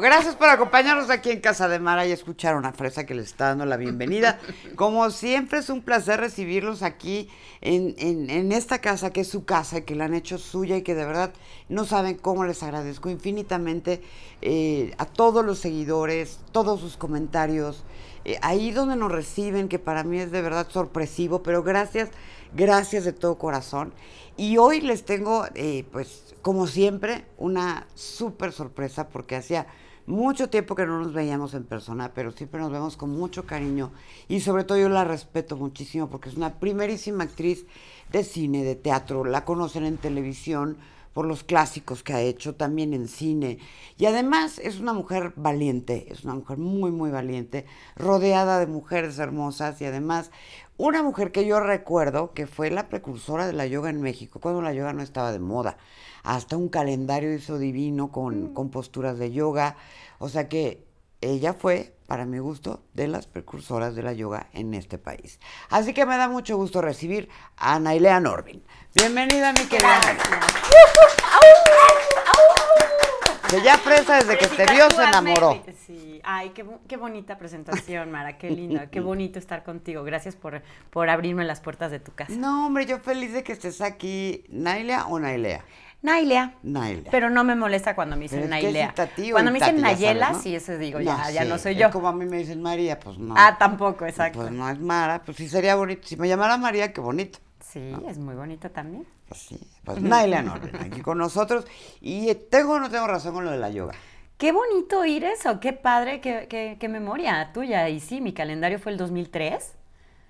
Gracias por acompañarnos aquí en Casa de Mara y escuchar una fresa que les está dando la bienvenida. Como siempre, es un placer recibirlos aquí en, esta casa, que es su casa, y que la han hecho suya y que de verdad no saben cómo les agradezco infinitamente eh, a todos los seguidores, todos sus comentarios, eh, ahí donde nos reciben, que para mí es de verdad sorpresivo, pero gracias, gracias de todo corazón. Y hoy les tengo, eh, pues, como siempre, una súper sorpresa porque hacía mucho tiempo que no nos veíamos en persona, pero siempre nos vemos con mucho cariño y sobre todo yo la respeto muchísimo porque es una primerísima actriz de cine, de teatro, la conocen en televisión por los clásicos que ha hecho, también en cine. Y además es una mujer valiente, es una mujer muy, muy valiente, rodeada de mujeres hermosas y además una mujer que yo recuerdo que fue la precursora de la yoga en México, cuando la yoga no estaba de moda hasta un calendario hizo divino con, mm. con posturas de yoga. O sea que ella fue, para mi gusto, de las precursoras de la yoga en este país. Así que me da mucho gusto recibir a Nailea Norvin. Bienvenida, mi querida. Que ya presa desde que te vio se enamoró. ay, qué, bonita presentación, Mara, qué linda, qué bonito estar contigo. Gracias por, por abrirme las puertas de tu casa. No, hombre, yo feliz de que estés aquí. ¿Nailea o Nailea? Nailea. Nailea. Pero no me molesta cuando me dicen Nailea. cuando me dicen Nayela, sí, eso digo, ya, no, ya no soy yo. como a mí me dicen María, pues no. Ah, tampoco, pues exacto. Pues no es Mara, pues sí sería bonito. Si me llamara María, qué bonito. Sí, es muy bonito también. Pues sí, pues Nailea viene aquí con nosotros. Y eh, tengo o no tengo razón con lo de la yoga. Qué bonito oír eso, qué padre, qué, qué, qué memoria tuya. Y sí, mi calendario fue el 2003.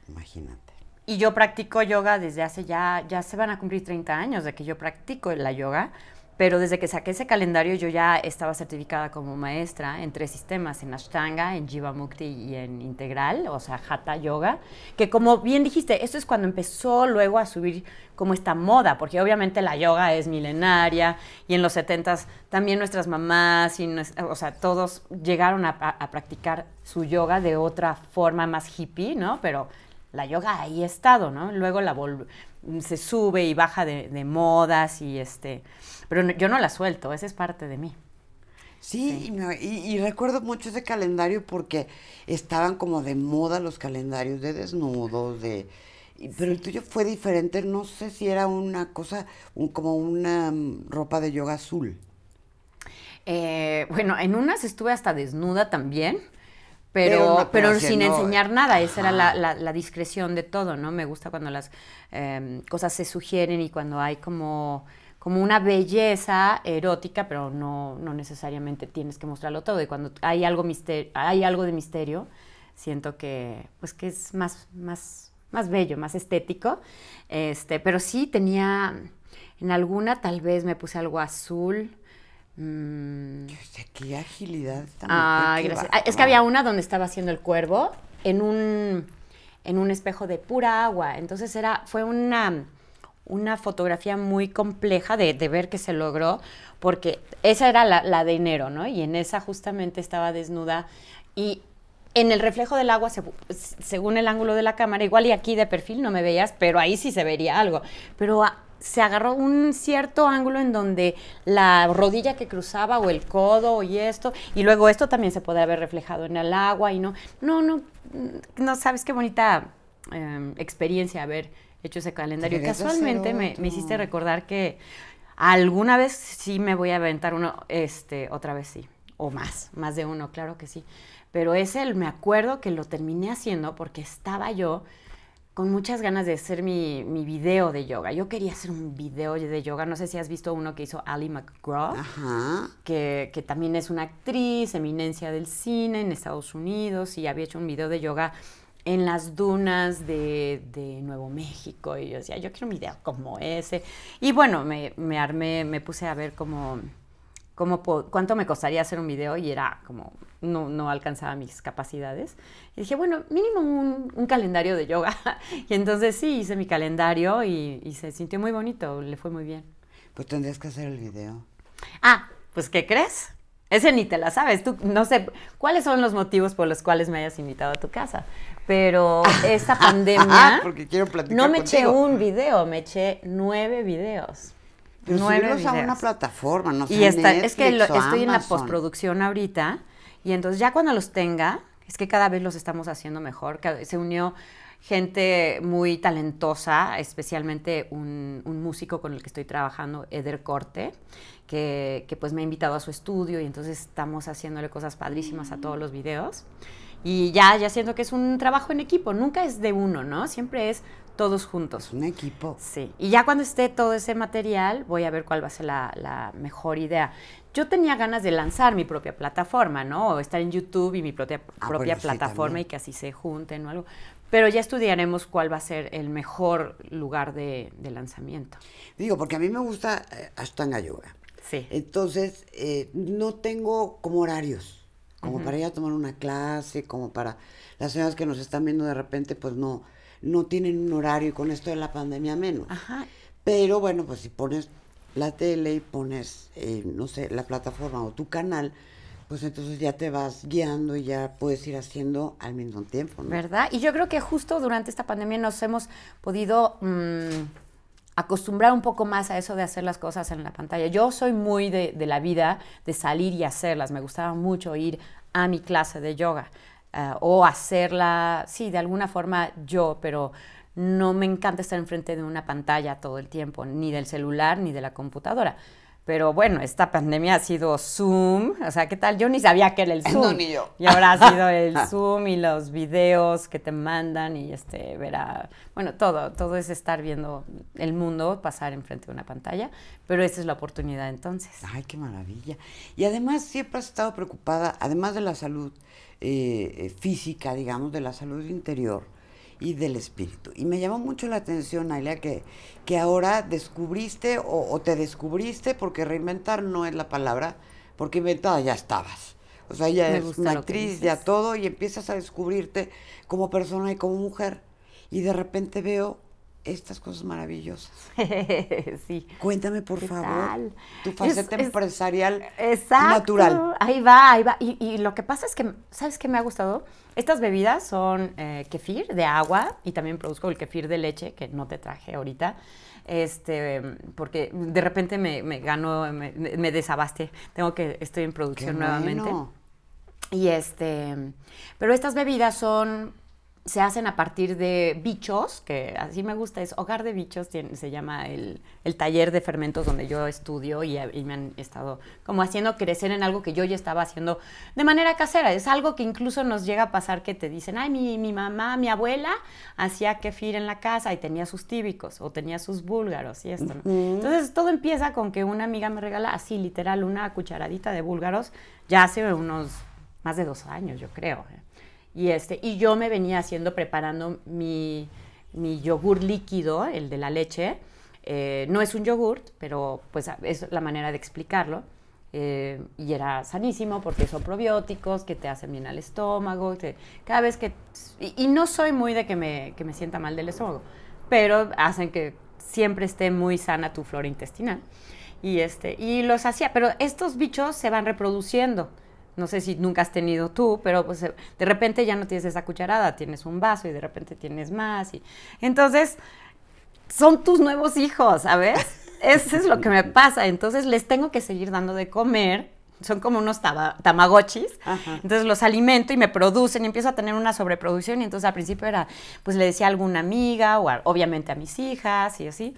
Imagínate. Y yo practico yoga desde hace ya, ya se van a cumplir 30 años de que yo practico la yoga, pero desde que saqué ese calendario yo ya estaba certificada como maestra en tres sistemas, en Ashtanga, en Jiva Mukti y en Integral, o sea, Hatha Yoga, que como bien dijiste, esto es cuando empezó luego a subir como esta moda, porque obviamente la yoga es milenaria y en los 70s también nuestras mamás y o sea, todos llegaron a, a practicar su yoga de otra forma más hippie, ¿no? Pero la yoga ahí ha estado, ¿no? Luego la se sube y baja de, modas y este, pero yo no la suelto, esa es parte de mí. Sí, Y, recuerdo mucho ese calendario porque estaban como de moda los calendarios de desnudos, de... pero el tuyo fue diferente, no sé si era una cosa, como una mm, ropa de yoga azul. Eh, bueno, en unas estuve hasta desnuda también pero, pero, sin enseñar nada, esa era la, discreción de todo, ¿no? Me gusta cuando las em, cosas se sugieren y cuando hay como, una belleza erótica, pero no, no necesariamente tienes que mostrarlo todo. Y cuando hay algo, mister hay algo de misterio, siento que, pues, que es más, más, más bello, más estético. Este, pero sí tenía, en alguna tal vez me puse algo azul, Mm. Qué agilidad es que había una donde estaba haciendo el cuervo en un, en un espejo de pura agua. Entonces era, fue una, una fotografía muy compleja de, ver que se logró, porque esa era la, de enero, ¿no? Y en esa justamente estaba desnuda y en el reflejo del agua, según el ángulo de la cámara, igual y aquí de perfil no me veías, pero ahí sí se vería algo. Pero se agarró un cierto ángulo en donde la rodilla que cruzaba o el codo y esto, y luego esto también se puede haber reflejado en el agua y no, no, no, no sabes qué bonita em, experiencia haber hecho ese calendario. Casualmente me, me, hiciste recordar que alguna vez sí me voy a aventar uno, este, otra vez sí, o más, más de uno, claro que sí. Pero ese me acuerdo que lo terminé haciendo porque estaba yo con muchas ganas de hacer mi, mi, video de yoga. Yo quería hacer un video de yoga. No sé si has visto uno que hizo Ali McGraw, Que, también es una actriz, eminencia del cine en Estados Unidos, y había hecho un video de yoga en las dunas de, Nuevo México. Y yo decía, yo quiero un video como ese. Y bueno, me, me armé, me puse a ver como ¿Cuánto me costaría hacer un video? Y era como, no, alcanzaba mis capacidades. Y dije, bueno, mínimo un, calendario de yoga. y entonces sí, hice mi calendario y, se sintió muy bonito, le fue muy bien. Pues tendrías que hacer el video. Ah, pues ¿qué crees? Ese ni te la sabes. Tú no sé cuáles son los motivos por los cuales me hayas invitado a tu casa. Pero esta pandemia. Porque quiero platicar no me eché un video, me eché nueve videos. Pero nueve a una plataforma, no sé. Y está, es que estoy en la postproducción ahorita y entonces ya cuando los tenga, es que cada vez los estamos haciendo mejor. Se unió gente muy talentosa, especialmente un, un, músico con el que estoy trabajando, Eder Corte, que, que, pues me ha invitado a su estudio y entonces estamos haciéndole cosas padrísimas a todos los videos. Y ya, ya siento que es un trabajo en equipo, nunca es de uno, ¿no? Siempre es todos juntos. un equipo. Sí, y ya cuando esté todo ese material, voy a ver cuál va a ser la, mejor idea. Yo tenía ganas de lanzar mi propia plataforma, ¿no? O estar en YouTube y mi propia, ah, plataforma y que así se junten o algo. Pero ya estudiaremos cuál va a ser el mejor lugar de, lanzamiento. Digo, porque a mí me gusta eh, Ashtanga Yoga. Sí. Entonces, eh, no tengo como horarios, como para ir a tomar una clase, como para las señoras que nos están viendo de repente, pues no no tienen un horario con esto de la pandemia menos. Pero bueno, pues si pones la tele y pones, eh, no sé, la plataforma o tu canal, pues entonces ya te vas guiando y ya puedes ir haciendo al mismo tiempo. ¿Verdad? Y yo creo que justo durante esta pandemia nos hemos podido mm, acostumbrar un poco más a eso de hacer las cosas en la pantalla. Yo soy muy de, de la vida, de salir y hacerlas. Me gustaba mucho ir a mi clase de yoga. Eh, o hacerla, sí, de alguna forma yo, pero no me encanta estar enfrente de una pantalla todo el tiempo, ni del celular ni de la computadora. Pero bueno, esta pandemia ha sido Zoom. O sea, ¿qué tal? Yo ni sabía que era el Zoom. ni yo. Y ahora ha sido el Zoom y los videos que te mandan y este, verá, Bueno, todo, todo es estar viendo el mundo pasar enfrente de una pantalla. Pero esa es la oportunidad entonces. Ay, qué maravilla. Y además siempre has estado preocupada, además de la salud eh, eh, física, digamos, de la salud interior y del espíritu. Y me llamó mucho la atención, Ailea, que, que ahora descubriste o, te descubriste, porque reinventar no es la palabra, porque inventada ya estabas. O sea, ya es una actriz, ya todo, y empiezas a descubrirte como persona y como mujer. Y de repente veo estas cosas maravillosas. sí. Cuéntame, por favor, tu faceta empresarial exacto. natural. Ahí va, ahí va. Y, lo que pasa es que, ¿sabes qué me ha gustado? Estas bebidas son eh, kefir de agua y también produzco el kefir de leche, que no te traje ahorita. Este, porque de repente me, ganó, me, desabaste. Tengo que, estoy en producción nuevamente. Y este, pero estas bebidas son se hacen a partir de bichos, que así me gusta, es Hogar de Bichos, se llama el, taller de fermentos donde yo estudio y, me han estado como haciendo crecer en algo que yo ya estaba haciendo de manera casera. Es algo que incluso nos llega a pasar que te dicen, ay, mi, mi mamá, mi abuela hacía kefir en la casa y tenía sus tíbicos o tenía sus búlgaros y esto, Entonces todo empieza con que una amiga me regala así literal una cucharadita de búlgaros ya hace unos más de dos años, yo creo. Eh. Y, este, y yo me venía haciendo, preparando mi, yogur líquido, el de la leche. Eh, no es un yogur, pero pues es la manera de explicarlo. Eh, y era sanísimo porque son probióticos que te hacen bien al estómago. Que cada vez que... Y, no soy muy de que me, sienta mal del estómago, pero hacen que siempre esté muy sana tu flora intestinal. Y, este, y los hacía, pero estos bichos se van reproduciendo no sé si nunca has tenido tú, pero pues eh, de repente ya no tienes esa cucharada, tienes un vaso y de repente tienes más. Y... Entonces, son tus nuevos hijos, ¿sabes? Eso es lo que me pasa. Entonces, les tengo que seguir dando de comer. Son como unos tamagotchis. Entonces los alimento y me producen y empiezo a tener una sobreproducción. Y entonces al principio era, pues le decía a alguna amiga o obviamente a mis hijas y así.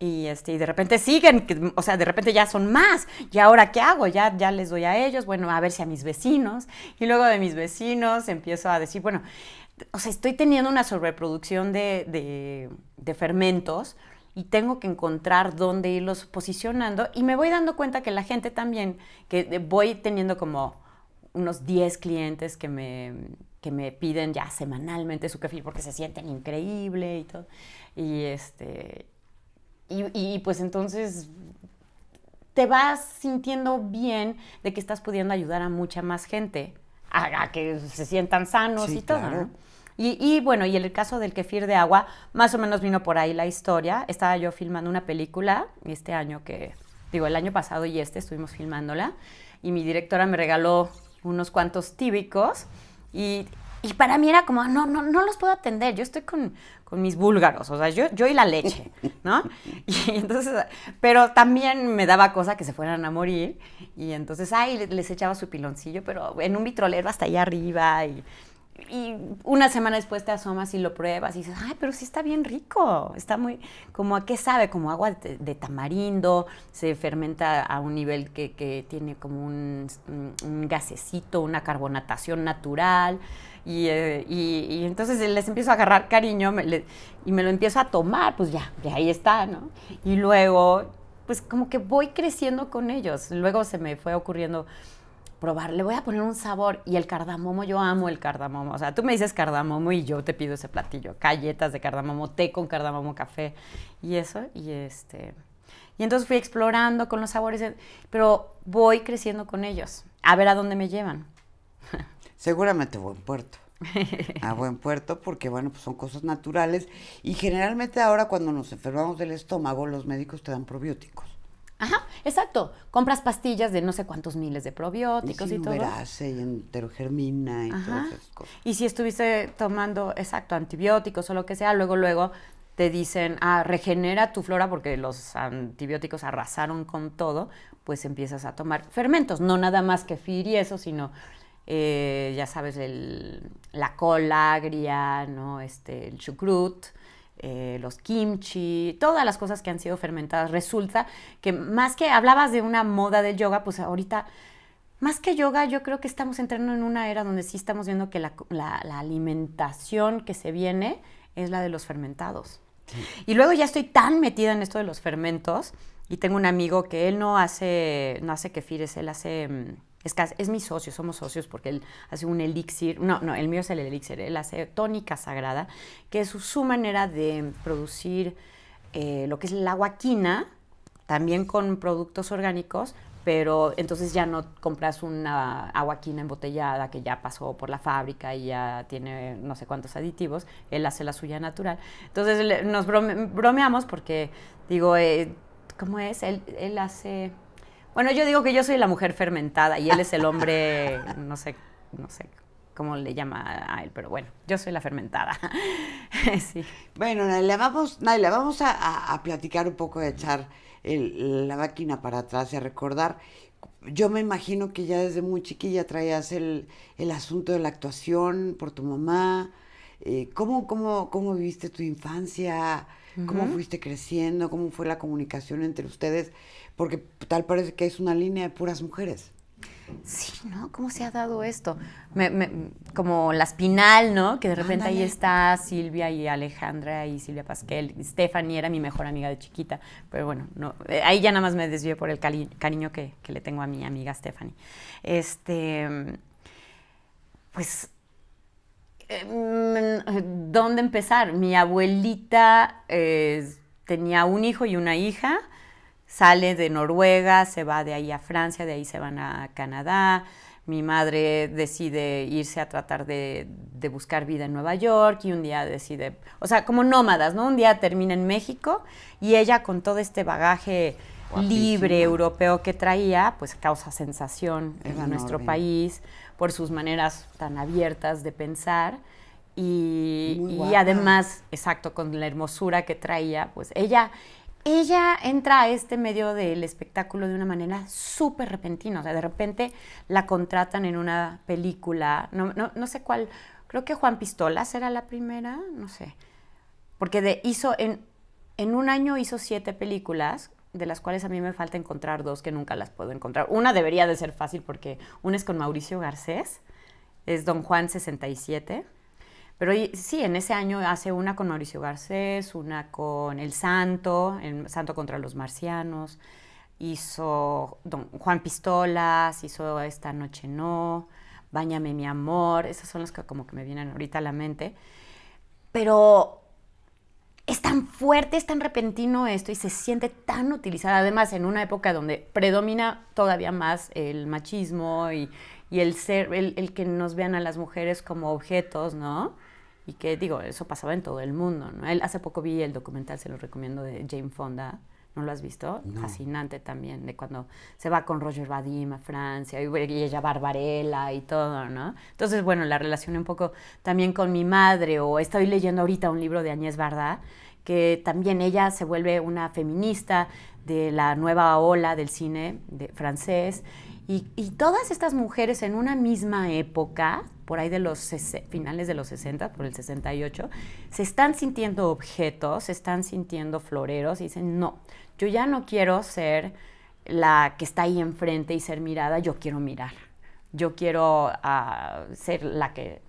Y, este, y de repente siguen, o sea, de repente ya son más. ¿Y ahora qué hago? Ya, ya les doy a ellos, bueno, a ver si a mis vecinos. Y luego de mis vecinos empiezo a decir, bueno, o sea, estoy teniendo una sobreproducción de, de, fermentos y tengo que encontrar dónde irlos posicionando. Y me voy dando cuenta que la gente también, que voy teniendo como unos 10 clientes que me, que me piden ya semanalmente su café porque se sienten increíble y todo. Y, este, y, pues entonces te vas sintiendo bien de que estás pudiendo ayudar a mucha más gente, a, que se sientan sanos y todo. Y, bueno, y el caso del kefir de agua, más o menos vino por ahí la historia. Estaba yo filmando una película este año que, digo, el año pasado y este estuvimos filmándola, y mi directora me regaló unos cuantos tíbicos. Y y para mí era como, ah, no, no, no los puedo atender, yo estoy con, con mis búlgaros, o sea, yo, yo y la leche, ¿no? Y entonces, pero también me daba cosa que se fueran a morir, y entonces, ay, les echaba su piloncillo, pero en un vitrolero hasta allá arriba, y y una semana después te asomas y lo pruebas y dices, ay, pero sí está bien rico, está muy, como a qué sabe, como agua de, tamarindo, se fermenta a un nivel que, tiene como un, gasecito, una carbonatación natural. Eh, y, entonces les empiezo a agarrar cariño y me lo empiezo a tomar, pues ya, ya ahí está, ¿no? Y luego, pues como que voy creciendo con ellos. Luego se me fue ocurriendo probar, le voy a poner un sabor. Y el cardamomo, yo amo el cardamomo. O sea, tú me dices cardamomo y yo te pido ese platillo. Galletas de cardamomo, té con cardamomo, café y eso. Y este... Y entonces fui explorando con los sabores, eh, pero voy creciendo con ellos, a ver a dónde me llevan. Seguramente a buen puerto. a buen puerto porque bueno pues son cosas naturales y generalmente ahora cuando nos enfermamos del estómago los médicos te dan probióticos Ajá, exacto. Compras pastillas de no sé cuántos miles de probióticos y, si y todo. Y enterogermina y todas cosas. Y si estuviste tomando, exacto, antibióticos o lo que sea, luego, luego te dicen, ah, regenera tu flora porque los antibióticos arrasaron con todo, pues empiezas a tomar fermentos, no nada más que y eso, sino, eh, ya sabes, el, la colagria, ¿no? este, el chucrut, eh, los kimchi, todas las cosas que han sido fermentadas. Resulta que más que hablabas de una moda del yoga, pues ahorita, más que yoga, yo creo que estamos entrando en una era donde sí estamos viendo que la, alimentación que se viene es la de los fermentados. Y luego ya estoy tan metida en esto de los fermentos y tengo un amigo que él no hace, no hace kefires, él hace... Mm, es, mi socio, somos socios porque él hace un elixir, no, no, el mío es el elixir, él hace tónica sagrada, que es su, manera de producir eh, lo que es la guaquina, también con productos orgánicos, pero entonces ya no compras una aguaquina embotellada que ya pasó por la fábrica y ya tiene no sé cuántos aditivos, él hace la suya natural. Entonces nos bromeamos porque, digo, eh, ¿cómo es? Él, él hace bueno, yo digo que yo soy la mujer fermentada y él es el hombre, no sé, no sé cómo le llama a él, pero bueno, yo soy la fermentada. Bueno, Naila, vamos, Naila, vamos a, platicar un poco de echar la máquina para atrás y a recordar. Yo me imagino que ya desde muy chiquilla traías el, asunto de la actuación por tu mamá. Eh, ¿cómo, cómo, cómo viviste tu infancia? cómo fuiste creciendo, cómo fue la comunicación entre ustedes, porque tal parece que es una línea de puras mujeres. Sí, ¿no? ¿Cómo se ha dado esto? como la espinal, ¿no? Que de repente ahí está Silvia y Alejandra y Silvia Pasquel. Stephanie era mi mejor amiga de chiquita, pero bueno, no, eh, ahí ya nada más me desvié por el cariño que, que, le tengo a mi amiga Stephanie. Este, pues Em, em, ¿Dónde empezar? Mi abuelita eh, tenía un hijo y una hija, sale de Noruega, se va de ahí a Francia, de ahí se van a Canadá. Mi madre decide irse a tratar de, buscar vida en Nueva York y un día decide, o sea, como nómadas, ¿no? Un día termina en México y ella con todo este bagaje libre europeo que traía, pues causa sensación en nuestro país por sus maneras tan abiertas de pensar. Y, además, exacto, con la hermosura que traía, pues ella, ella entra a este medio del espectáculo de una manera súper repentina. O sea, de repente la contratan en una película, no, sé cuál, creo que Juan Pistolas era la primera, no sé. Porque de, hizo en, en un año hizo siete películas de las cuales a mí me falta encontrar dos que nunca las puedo encontrar. Una debería de ser fácil porque una es con Mauricio Garcés, es Don Juan 67. Pero sí, en ese año hace una con Mauricio Garcés, una con El Santo, El Santo contra los Marcianos, hizo Don Juan Pistolas, hizo Esta Noche No, Báñame mi amor, esas son las que como que me vienen ahorita a la mente. Pero es tan fuerte, es tan repentino esto y se siente tan utilizada. Además, en una época donde predomina todavía más el machismo y, el ser, el, que nos vean a las mujeres como objetos, ¿no? Y que digo, eso pasaba en todo el mundo, ¿no? hace poco vi el documental, se lo recomiendo, de Jane Fonda, ¿No lo has visto? Fascinante también, de cuando se va con Roger Vadim a Francia y, ella Barbarella y todo, ¿no? Entonces, bueno, la relacioné un poco también con mi madre o estoy leyendo ahorita un libro de Agnès Varda, que también ella se vuelve una feminista de la nueva ola del cine francés. Y, y, todas estas mujeres en una misma época, por ahí de los finales de los 60, por el 68, se están sintiendo objetos, se están sintiendo floreros y dicen, no, yo ya no quiero ser la que está ahí enfrente y ser mirada, yo quiero mirar. Yo quiero ah, ser la que,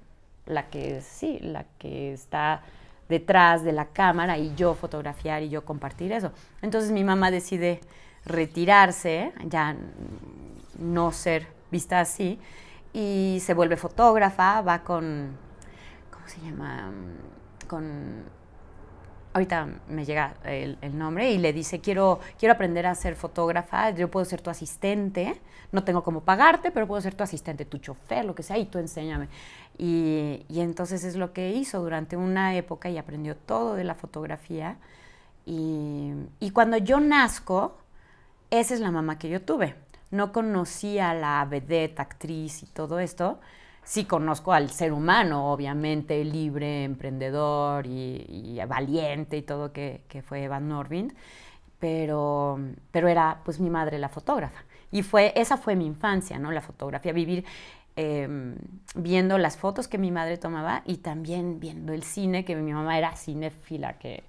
la que, sí, la que está detrás de la cámara y yo fotografiar y yo compartir eso. Entonces mi mamá decide retirarse, ya no ser vista así, y se vuelve fotógrafa, va con, ¿cómo se llama? Con ahorita me llega el, nombre, y le dice, quiero, aprender a ser fotógrafa, yo puedo ser tu asistente, no tengo cómo pagarte, pero puedo ser tu asistente, tu chofer, lo que sea, y tú enséñame. Y, entonces es lo que hizo durante una época y aprendió todo de la fotografía. Y, cuando yo nazco, esa es la mamá que yo tuve. No conocía a la vedette, actriz y todo esto, sí conozco al ser humano, obviamente, libre, emprendedor y, valiente y todo que, fue Van Norvind, pero, pero era pues mi madre la fotógrafa. Y fue, esa fue mi infancia, ¿no? La fotografía, vivir em, viendo las fotos que mi madre tomaba y también viendo el cine, que mi mamá era cinefila, que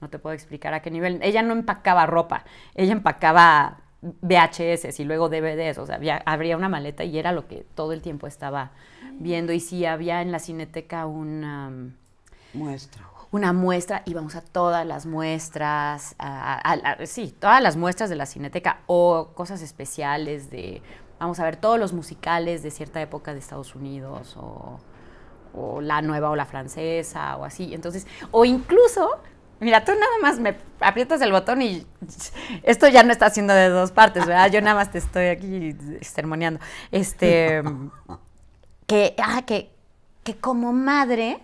no te puedo explicar a qué nivel. Ella no empacaba ropa, ella empacaba VHS y luego DVDs, o sea, había, habría una maleta y era lo que todo el tiempo estaba viendo. Y si había en la cineteca una... Mm, muestra. Una muestra, íbamos a todas las muestras, sí, todas las muestras de la cineteca o cosas especiales de, vamos a ver, todos los musicales de cierta época de Estados Unidos o, o la nueva o la francesa o así. Entonces, o incluso Mira, tú nada más me aprietas el botón y esto ya no está haciendo de dos partes, ¿verdad? Yo nada más te estoy aquí estermoneando. Este, que, ah, que, que como madre,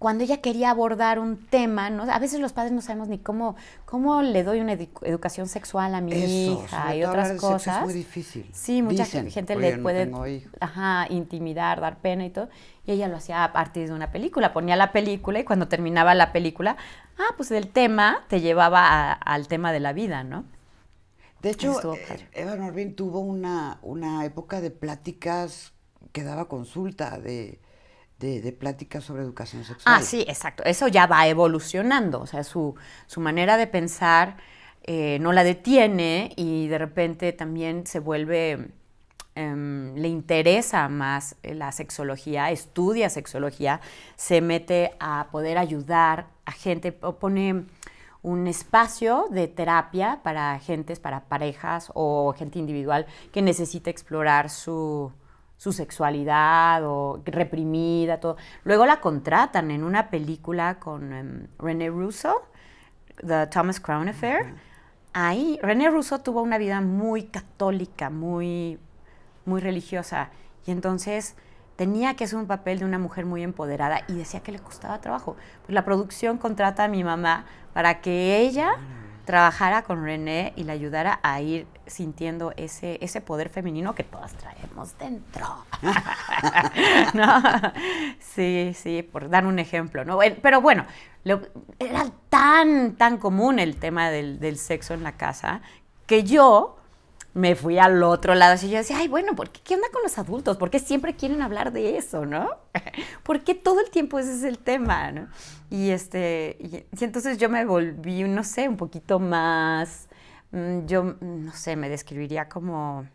cuando ella quería abordar un tema, ¿no? A veces los padres no sabemos ni cómo, cómo le doy una educación sexual a mi hija y otras cosas. es muy difícil. Sí, mucha gente le puede ajá, intimidar, dar pena y todo. Y ella lo hacía a partir de una película. Ponía la película y cuando terminaba la película, ah, pues el tema te llevaba al tema de la vida, ¿no? De hecho, eh, Eva Norvin tuvo una, época de pláticas que daba consulta de, pláticas sobre educación sexual. Ah, sí, exacto. Eso ya va evolucionando. O sea, su, manera de pensar eh, no la detiene y de repente también se vuelve Em, le interesa más eh, la sexología, estudia sexología, se mete a poder ayudar a gente, pone un espacio de terapia para gentes, para parejas o gente individual que necesita explorar su, su sexualidad o reprimida, todo. Luego la contratan en una película con em, René Russo, The Thomas Crown Affair. Ahí, René Russo tuvo una vida muy católica, muy muy religiosa. Y entonces tenía que hacer un papel de una mujer muy empoderada y decía que le costaba trabajo. Pues la producción contrata a mi mamá para que ella trabajara con René y la ayudara a ir sintiendo ese, ese poder femenino que todas traemos dentro. Sí, sí, por dar un ejemplo. ¿no? Pero bueno, era tan, tan común el tema del sexo en la casa que yo me fui al otro lado. Así yo decía, ay, bueno, ¿por qué, ¿qué onda con los adultos? ¿Por qué siempre quieren hablar de eso, no? ¿Por qué todo el tiempo ese es el tema, no? Y, este, y, entonces yo me volví, no sé, un poquito más, mm, yo, mm, no sé, me describiría como...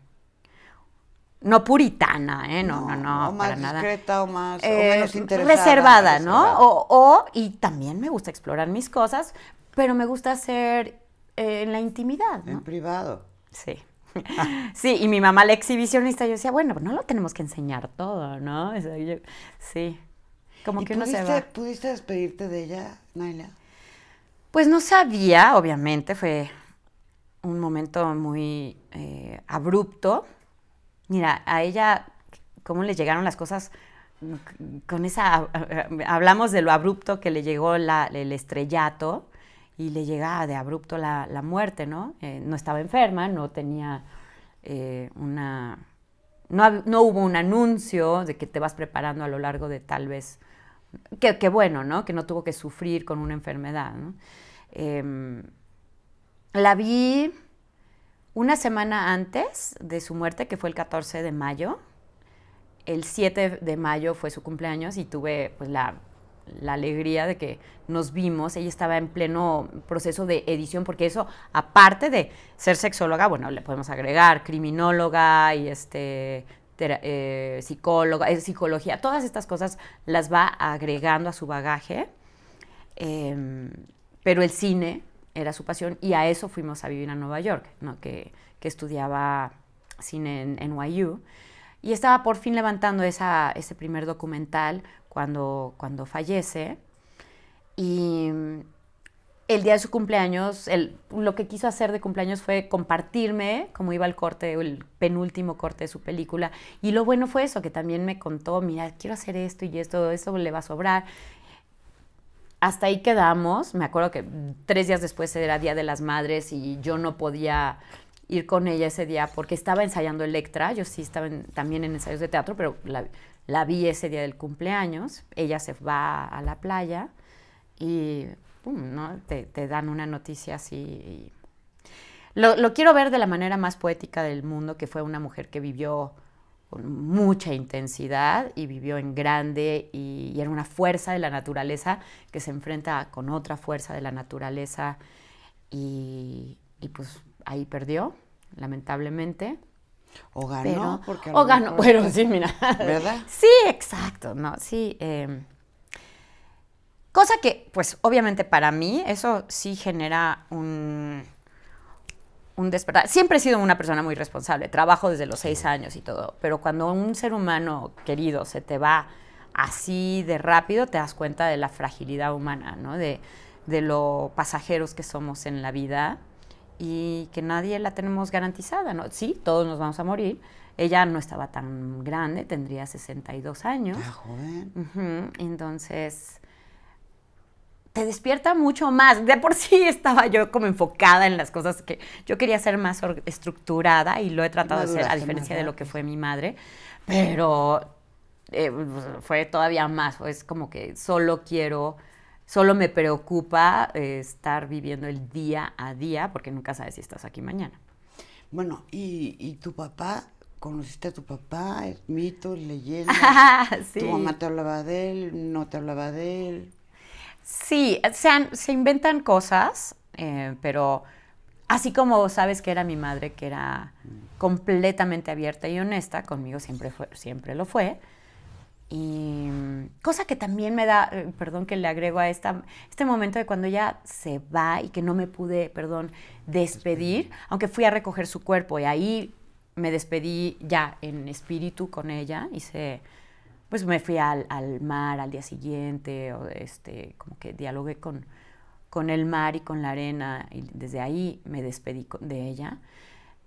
No puritana, ¿eh? No, no, no, más para o más eh, menos interesada. Reservada, ¿no? O, y también me gusta explorar mis cosas, pero me gusta hacer eh, en la intimidad, En privado. Sí sí, y mi mamá la exhibicionista, yo decía, bueno, no lo tenemos que enseñar todo, ¿no? sí, como que no se va. ¿Pudiste despedirte de ella, Naila? Pues no sabía, obviamente, fue un momento muy eh, abrupto. Mira, a ella, cómo le llegaron las cosas con esa... Hablamos de lo abrupto que le llegó el estrellato y le llegaba de abrupto la, muerte, ¿no? Eh, no estaba enferma, no tenía eh, una... No, hubo un anuncio de que te vas preparando a lo largo de tal vez... Que, bueno, ¿no? Que no tuvo que sufrir con una enfermedad, ¿no? Em, la vi una semana antes de su muerte, que fue el 14 de mayo. El 7 de mayo fue su cumpleaños y tuve pues, la la alegría de que nos vimos. Ella estaba en pleno proceso de edición, porque eso, aparte de ser sexóloga, bueno, le podemos agregar criminóloga y este eh, psicóloga, eh, psicología, todas estas cosas las va agregando a su bagaje. Em, pero el cine era su pasión y a eso fuimos a vivir a Nueva York, ¿no? que, que estudiaba cine en NYU. Y estaba por fin levantando ese primer documental cuando, cuando fallece. Y mm, el día de su cumpleaños, el, lo que quiso hacer de cumpleaños fue compartirme cómo iba el corte, el penúltimo corte de su película. Y lo bueno fue eso, que también me contó, mira, quiero hacer esto y esto, eso le va a sobrar. Hasta ahí quedamos. Me acuerdo que tres días después era Día de las Madres y yo no podía, ir con ella ese día porque estaba ensayando Electra, yo sí estaba también en ensayos de teatro, pero la, vi ese día del cumpleaños, ella se va a la playa y pum, ¿no? te, te, dan una noticia así. Y... Lo, lo, quiero ver de la manera más poética del mundo, que fue una mujer que vivió con mucha intensidad y vivió en grande y, y era una fuerza de la naturaleza que se enfrenta con otra fuerza de la naturaleza y, y pues ahí perdió, lamentablemente. O ganó. o ganó, bueno, sí, mira. ¿Verdad? Sí, exacto, no, sí. Em, cosa que, pues, obviamente para mí, eso sí genera un, un despertar. Siempre he sido una persona muy responsable, trabajo desde los seis años y todo, pero cuando un ser humano querido se te va así de rápido, te das cuenta de la fragilidad humana, ¿no? De, de lo pasajeros que somos en la vida y que nadie la tenemos garantizada, ¿no? Sí, todos nos vamos a morir. Ella no estaba tan grande, tendría 62 años. Ah, joven. Entonces, te despierta mucho más. De por sí estaba yo como enfocada en las cosas que yo quería ser más estructurada y lo he tratado de hacer, a diferencia de lo que fue mi madre, pero eh, fue todavía más. Es como que solo quiero Solo me preocupa eh, estar viviendo el día a día porque nunca sabes si estás aquí mañana. Bueno, ¿y, tu papá? ¿Conociste a tu papá? ¿Mitos, leyendas? sí. ¿Tu mamá te hablaba de él? ¿No te hablaba de él? Sí, se, inventan cosas, eh, pero así como sabes que era mi madre, que era mm. completamente abierta y honesta, conmigo siempre, fue, siempre lo fue, y cosa que también me da, eh, perdón que le agrego a esta, este momento de cuando ella se va y que no me pude, perdón, despedir, aunque fui a recoger su cuerpo y ahí me despedí ya en espíritu con ella, hice, pues me fui al, mar al día siguiente, o este, como que dialogué con, con el mar y con la arena y desde ahí me despedí de ella.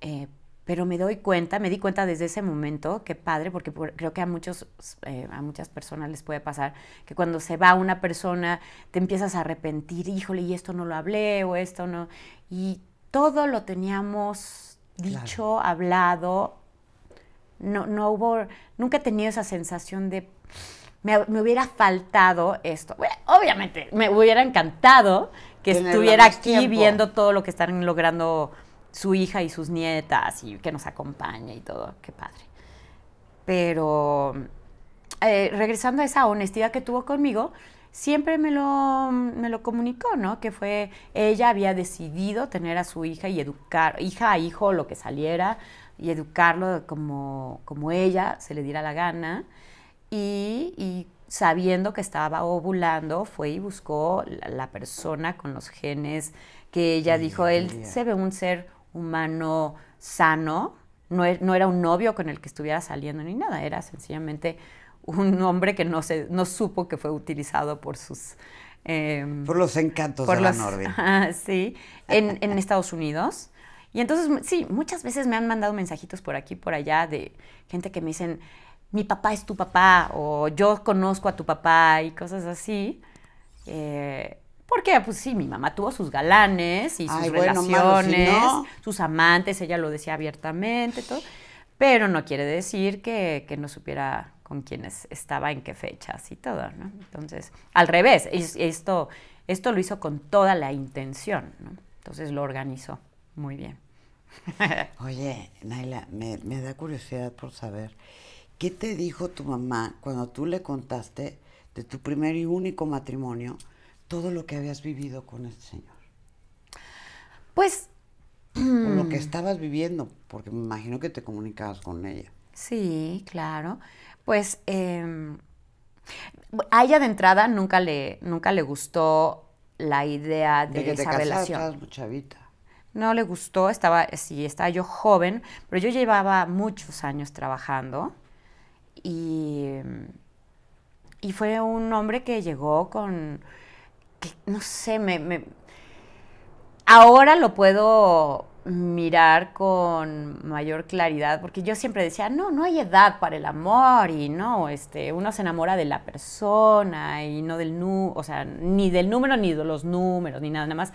Eh, pero me doy cuenta, me di cuenta desde ese momento, qué padre, porque creo que a, muchos, eh, a muchas personas les puede pasar que cuando se va una persona te empiezas a arrepentir, híjole, y esto no lo hablé o esto no. Y todo lo teníamos dicho, hablado. No, no hubo, nunca he tenido esa sensación de, me, hubiera faltado esto. obviamente, me hubiera encantado que estuviera aquí viendo todo lo que están logrando su hija y sus nietas y que nos acompañe y todo, qué padre. Pero eh, regresando a esa honestidad que tuvo conmigo, siempre me lo, me lo comunicó, ¿no? Que fue, ella había decidido tener a su hija y educar, hija a hijo, lo que saliera, y educarlo como, como ella se le diera la gana. Y, sabiendo que estaba ovulando, fue y buscó la persona con los genes que ella dijo, él se ve un ser humano sano, e-, no, era un novio con el que estuviera saliendo ni nada, era sencillamente un hombre que no, se, no supo que fue utilizado por sus... Em, por los encantos de la sí, en, Estados Unidos. Y entonces, sí, muchas veces me han mandado mensajitos por aquí, por allá, de gente que me dicen, mi papá es tu papá, o yo conozco a tu papá, y cosas así. Eh, porque, pues sí, mi mamá tuvo sus galanes y sus relaciones, sus amantes, ella lo decía abiertamente, todo. Pero no quiere decir que, no supiera con quiénes estaba, en qué fechas y todo, ¿no? Entonces, al revés, esto, esto lo hizo con toda la intención, ¿no? Entonces lo organizó muy bien. Oye, Naila, me, me, da curiosidad por saber, ¿qué te dijo tu mamá cuando tú le contaste de tu primer y único matrimonio todo lo que habías vivido con este señor? Pues... Con lo que mm. estabas viviendo, porque me imagino que te comunicabas con ella. Sí, claro. Pues em, a ella de entrada nunca le, nunca le gustó la idea de, de que esa te relación. No le gustó, estaba, sí, estaba yo joven, pero yo llevaba muchos años trabajando y, y fue un hombre que llegó con, que, no sé, me, ahora lo puedo mirar con mayor claridad, porque yo siempre decía, no, no hay edad para el amor y no, este, uno se enamora de la persona y no del o sea, ni del número ni de los números ni nada, nada más.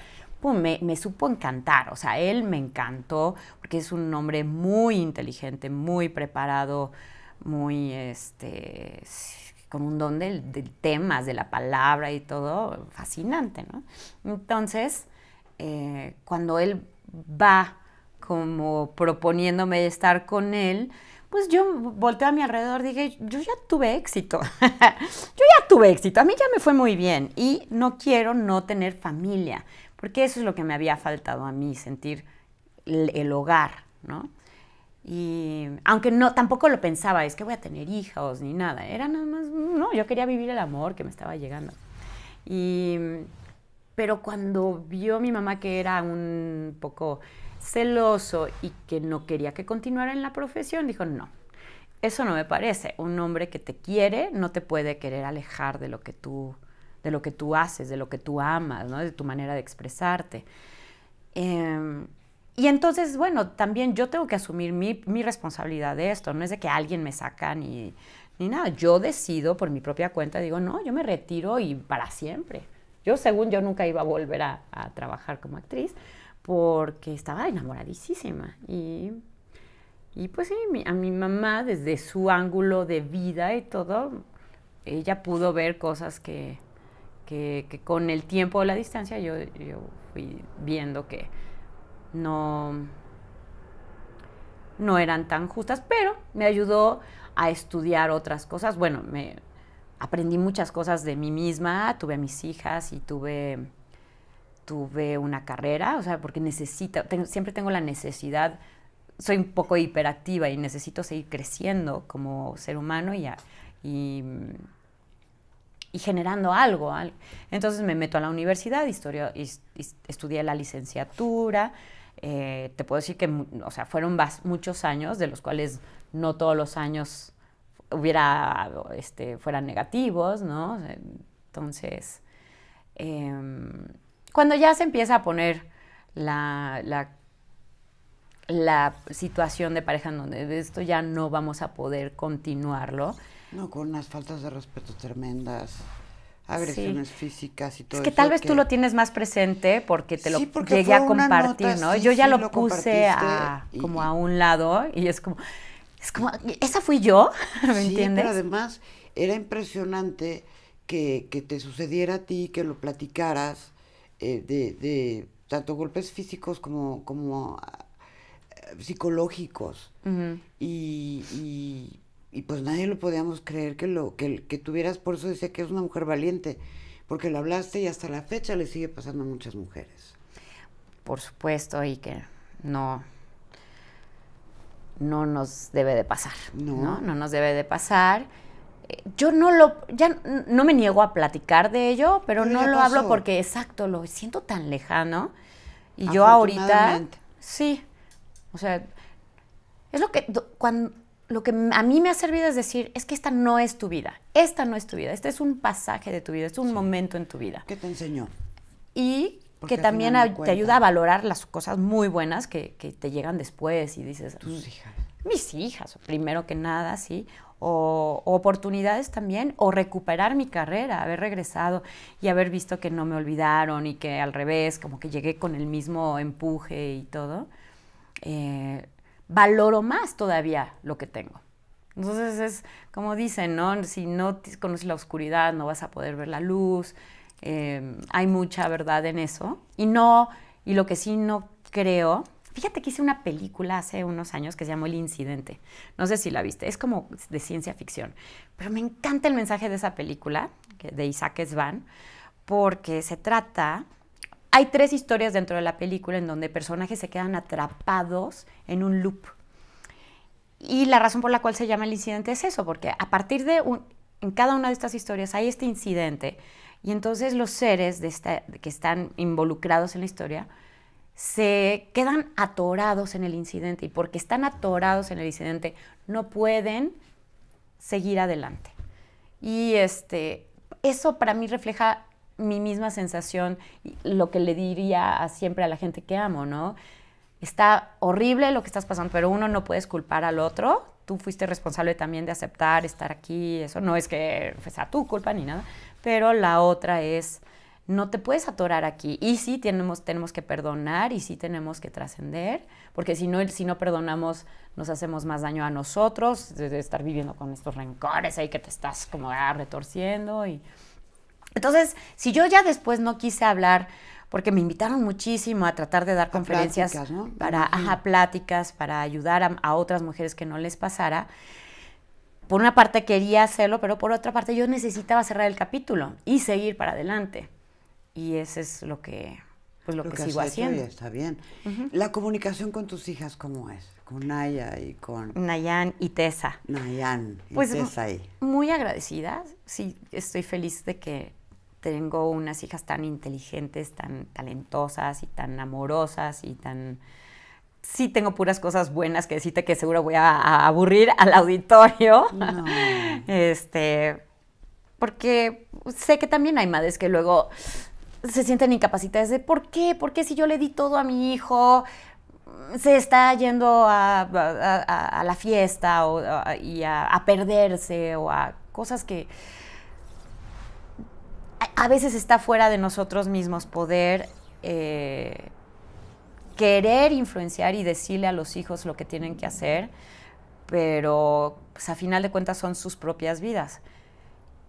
me, me supo encantar, o sea, él me encantó porque es un hombre muy inteligente, muy preparado, muy, este, con un don del, temas, de la palabra y todo, fascinante, ¿no? Entonces, eh, cuando él va como proponiéndome estar con él, pues yo volteo a mi alrededor, dije, yo ya tuve éxito, yo ya tuve éxito, a mí ya me fue muy bien y no quiero no tener familia, porque eso es lo que me había faltado a mí, sentir el hogar, ¿no? Y aunque no, tampoco lo pensaba, es que voy a tener hijos ni nada. Era nada más, mm, no, yo quería vivir el amor que me estaba llegando. Y, pero cuando vio mi mamá que era un poco celoso y que no quería que continuara en la profesión, dijo, no, eso no me parece. Un hombre que te quiere no te puede querer alejar de lo que tú, de lo que tú haces, de lo que tú amas, ¿no? de tu manera de expresarte. Em, y entonces, bueno, también yo tengo que asumir mi, responsabilidad de esto, no es de que alguien me saca ni, ni nada, yo decido por mi propia cuenta, digo, no, yo me retiro y para siempre. Yo, según yo, nunca iba a volver a, trabajar como actriz porque estaba enamoradísima y pues sí, a mi mamá, desde su ángulo de vida y todo, ella pudo ver cosas que, con el tiempo o la distancia yo, yo fui viendo que, no, no eran tan justas, pero me ayudó a estudiar otras cosas. Bueno, me aprendí muchas cosas de mí misma, tuve a mis hijas y tuve tuve una carrera, o sea, porque necesito, siempre tengo la necesidad, soy un poco hiperactiva y necesito seguir creciendo como ser humano y, y, generando algo. Entonces me meto a la universidad, estudié la licenciatura, eh, te puedo decir que, o sea, fueron muchos años, de los cuales no todos los años hubiera, este, fueran negativos, ¿no? Entonces, em, cuando ya se empieza a poner la, situación de pareja en donde esto ya no vamos a poder continuarlo. No, con unas faltas de respeto tremendas agresiones físicas y todo. eso. Es que tal vez tú lo tienes más presente porque te lo llegué a compartir, ¿no? Yo ya lo, puse como a un lado y es como, es como, esa fui yo, ¿me entiendes? Pero además era impresionante que, te sucediera a ti, que lo platicaras, eh, de, tanto golpes físicos como, como ah, psicológicos. y y pues nadie lo podíamos creer que lo que, tuvieras, por eso decía que es una mujer valiente, porque lo hablaste y hasta la fecha le sigue pasando a muchas mujeres. Por supuesto, y que no, no nos debe de pasar, no, no, nos debe de pasar yo no lo, ya no me niego a platicar de ello, pero, no lo hablo porque exacto, lo siento tan lejano. Y yo ahorita, sí, o sea, es lo que, cuando, lo que a mí me ha servido es decir, es que esta no es tu vida, esta no es tu vida, este es un pasaje de tu vida, es un momento en tu vida. ¿Qué te enseñó? Y que también te ayuda a valorar las cosas muy buenas que, te llegan después y dices... Tus mm, hijas. Mis hijas, primero que nada, sí. O, oportunidades también, o recuperar mi carrera, haber regresado y haber visto que no me olvidaron y que al revés, como que llegué con el mismo empuje y todo. Eh, valoro más todavía lo que tengo. Entonces es como dicen, ¿no? Si no conoces la oscuridad, no vas a poder ver la luz. Eh, hay mucha verdad en eso. Y no, y lo que sí no creo. Fíjate que hice una película hace unos años que se llamó El Incidente. No sé si la viste, es como de ciencia ficción. Pero me encanta el mensaje de esa película, de Isaac Svan, porque se trata hay tres historias dentro de la película en donde personajes se quedan atrapados en un loop. Y la razón por la cual se llama el incidente es eso, porque a partir de un, en cada una de estas historias hay este incidente y entonces los seres de que están involucrados en la historia se quedan atorados en el incidente y porque están atorados en el incidente no pueden seguir adelante. Y este, eso para mí refleja mi misma sensación, lo que le diría a siempre a la gente que amo, ¿no? Está horrible lo que estás pasando, pero uno no puedes culpar al otro. Tú fuiste responsable también de aceptar estar aquí, eso no es que sea tu culpa ni nada, pero la otra es, no te puedes atorar aquí. Y sí tenemos, tenemos que perdonar y sí tenemos que trascender, porque si no, si no perdonamos nos hacemos más daño a nosotros, de, estar viviendo con estos rencores ahí que te estás como ah, retorciendo y... Entonces, si yo ya después no quise hablar, porque me invitaron muchísimo a tratar de dar conferencias para pláticas, para ayudar a, otras mujeres que no les pasara, por una parte quería hacerlo, pero por otra parte yo necesitaba cerrar el capítulo y seguir para adelante. Y eso es lo que, pues lo, sigo haciendo. está bien. La comunicación con tus hijas, ¿cómo es? Con Naya y con... Nayan y Tessa. Nayan y pues, Tessa Muy agradecida. Sí, estoy feliz de que tengo unas hijas tan inteligentes, tan talentosas y tan amorosas y tan... Sí tengo puras cosas buenas que decirte que seguro voy a, aburrir al auditorio. Este, porque sé que también hay madres que luego se sienten incapacitadas de ¿por qué? ¿Por qué si yo le di todo a mi hijo? se está yendo a, la fiesta o, y a, perderse o a cosas que, a veces está fuera de nosotros mismos poder eh, querer influenciar y decirle a los hijos lo que tienen que hacer, pero pues, a final de cuentas son sus propias vidas.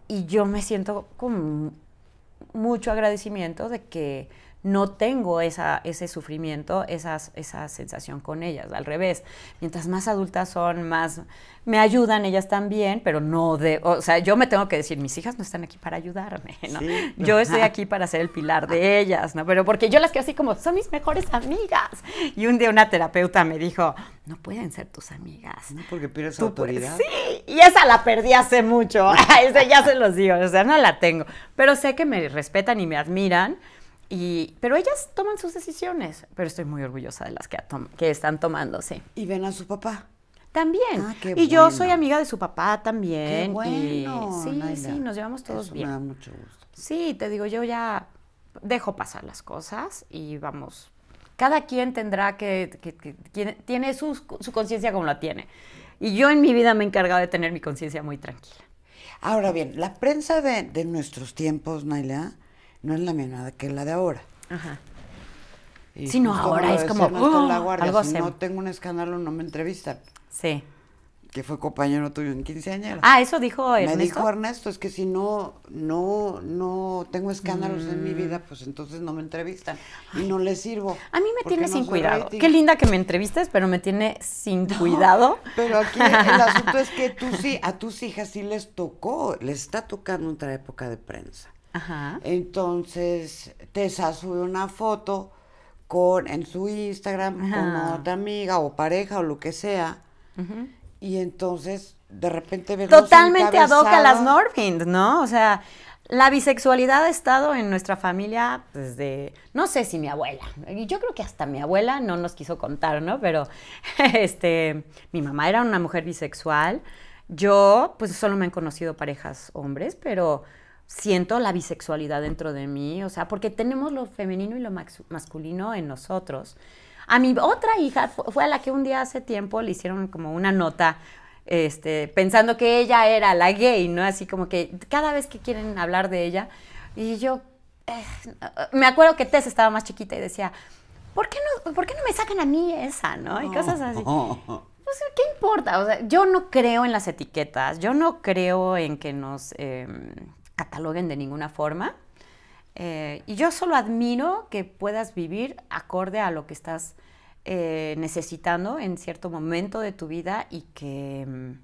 Y yo me siento con mucho agradecimiento de que no tengo ese sufrimiento, esa sensación con ellas. Al revés, mientras más adultas son, más me ayudan ellas también, pero no de, o sea, yo me tengo que decir, mis hijas no están aquí para ayudarme, ¿no? Yo estoy aquí para ser el pilar de ellas, ¿no? Pero porque yo las quiero así como, son mis mejores amigas. Y un día una terapeuta me dijo, no pueden ser tus amigas. No, porque pierdes autoridad. Sí, y esa la perdí hace mucho, esa ya se los digo, o sea, no la tengo, pero sé que me respetan y me admiran pero ellas toman sus decisiones, pero estoy muy orgullosa de las que, están tomando, sí. ¿Y ven a su papá? También. Ah, y yo soy amiga de su papá también. Qué bueno. sí, sí, nos llevamos todos bien. Me da mucho gusto. Sí, te digo, yo ya dejo pasar las cosas y vamos. Cada quien tendrá que, tiene su, conciencia como la tiene. Y yo en mi vida me he encargado de tener mi conciencia muy tranquila. Ahora bien, la prensa de, de nuestros tiempos, Naila, no es la misma que la de ahora. Ajá. Sino pues, ahora es como oh, si no tengo un escándalo, no me entrevistan. Sí. Que fue compañero tuyo en años Ah, eso dijo Ernesto. Me dijo Ernesto, es que si no, no, no tengo escándalos en mi mm. vida, pues entonces no me entrevistan y no les sirvo. A mí me tiene sin cuidado. Qué linda que me entrevistes, pero me tiene sin cuidado. Pero aquí el asunto es que tú sí, a tus hijas sí les tocó, les está tocando otra época de prensa. Ajá. Entonces, Tessa sube una foto con en su Instagram con otra amiga o pareja o lo que sea. Y entonces, de repente Totalmente adoca las Norfind, ¿no? O sea, la bisexualidad ha estado en nuestra familia desde, pues, no sé si mi abuela, yo creo que hasta mi abuela no nos quiso contar, ¿no? Pero este, mi mamá era una mujer bisexual. Yo, pues solo me han conocido parejas hombres, pero siento la bisexualidad dentro de mí, o sea, porque tenemos lo femenino y lo masculino en nosotros. A mi otra hija fue a la que un día hace tiempo le hicieron como una nota este, pensando que ella era la gay, ¿no? Así como que cada vez que quieren hablar de ella, y yo, eh, me acuerdo que Tess estaba más chiquita y decía, ¿por qué no, ¿por no me sacan a mí esa, no? Y cosas así. Pues, ¿qué importa? O sea, yo no creo en las etiquetas, yo no creo en que nos... Em, cataloguen de ninguna forma. Eh, y yo solo admiro que puedas vivir acorde a lo que estás eh, necesitando en cierto momento de tu vida y que... Mm,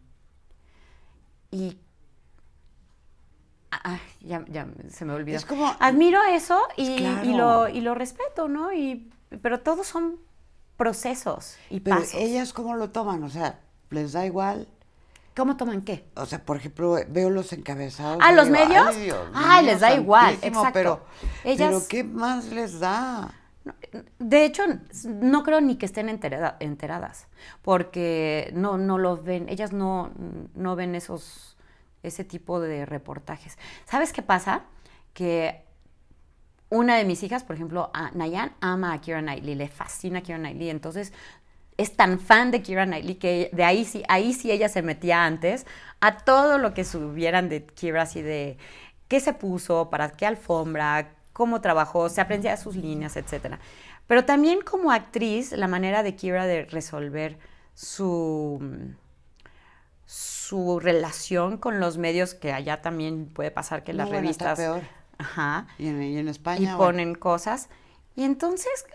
y, ah, ah, ya, se me olvidó. admiro eso y, lo, y lo, respeto, ¿no? Y, pero todos son procesos y pero ellas cómo lo toman, o sea, les da igual ¿Cómo toman qué? O sea, por ejemplo, veo los encabezados. ¿A ah, los medios? Ay, les da igual, exacto. Pero, ¿qué más les da? De hecho, no creo ni que estén enteradas, porque no, no lo ven, ellas no, no ven esos, ese tipo de reportajes. ¿Sabes qué pasa? Que una de mis hijas, por ejemplo, Nayan ama a Kira Knightley, le fascina a Kira Knightley, entonces es tan fan de Kira Knightley que de ahí sí, ahí sí ella se metía antes a todo lo que subieran de Kira, así de qué se puso, para qué alfombra, cómo trabajó, se aprendía sus líneas, etc. Pero también como actriz, la manera de Kira de resolver su, su relación con los medios, que allá también puede pasar que las revistas... peor. Ajá. Y en, España. Y ponen cosas. Y entonces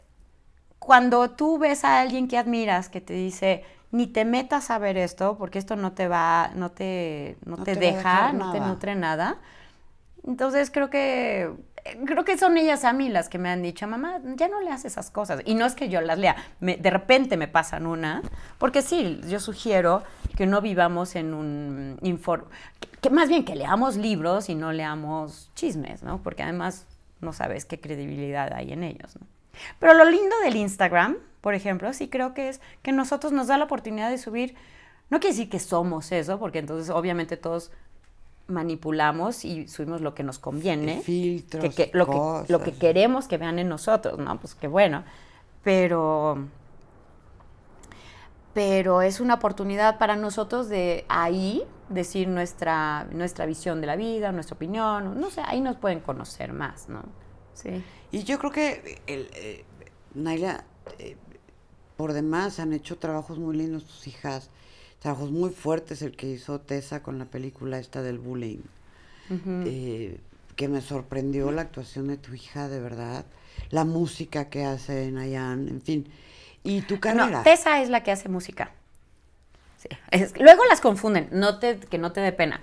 cuando tú ves a alguien que admiras que te dice, ni te metas a ver esto, porque esto no te va, no te, no, te, deja, no te nutre nada. Entonces creo que creo que son ellas a mí las que me han dicho, mamá, ya no leas esas cosas. Y no es que yo las lea, de repente me pasan una, porque sí, yo sugiero que no vivamos en un informe, que, más bien que leamos libros y no leamos chismes, ¿no? Porque además no sabes qué credibilidad hay en ellos, ¿no? Pero lo lindo del Instagram, por ejemplo, sí creo que es que nosotros nos da la oportunidad de subir, no quiere decir que somos eso, porque entonces obviamente todos manipulamos y subimos lo que nos conviene, filtros, lo, que, lo que queremos que vean en nosotros, ¿no? Pues que bueno, pero pero es una oportunidad para nosotros de ahí decir nuestra, nuestra visión de la vida, nuestra opinión, no sé, ahí nos pueden conocer más, ¿no? Sí. Y yo creo que, el, eh, Naila, eh, por demás, han hecho trabajos muy lindos tus hijas, trabajos muy fuertes, el que hizo Tessa con la película esta del bullying, eh, que me sorprendió la actuación de tu hija, de verdad, la música que hace Nayan, en fin, y tu carrera. No, Tessa es la que hace música. luego las confunden, no te, que no te dé pena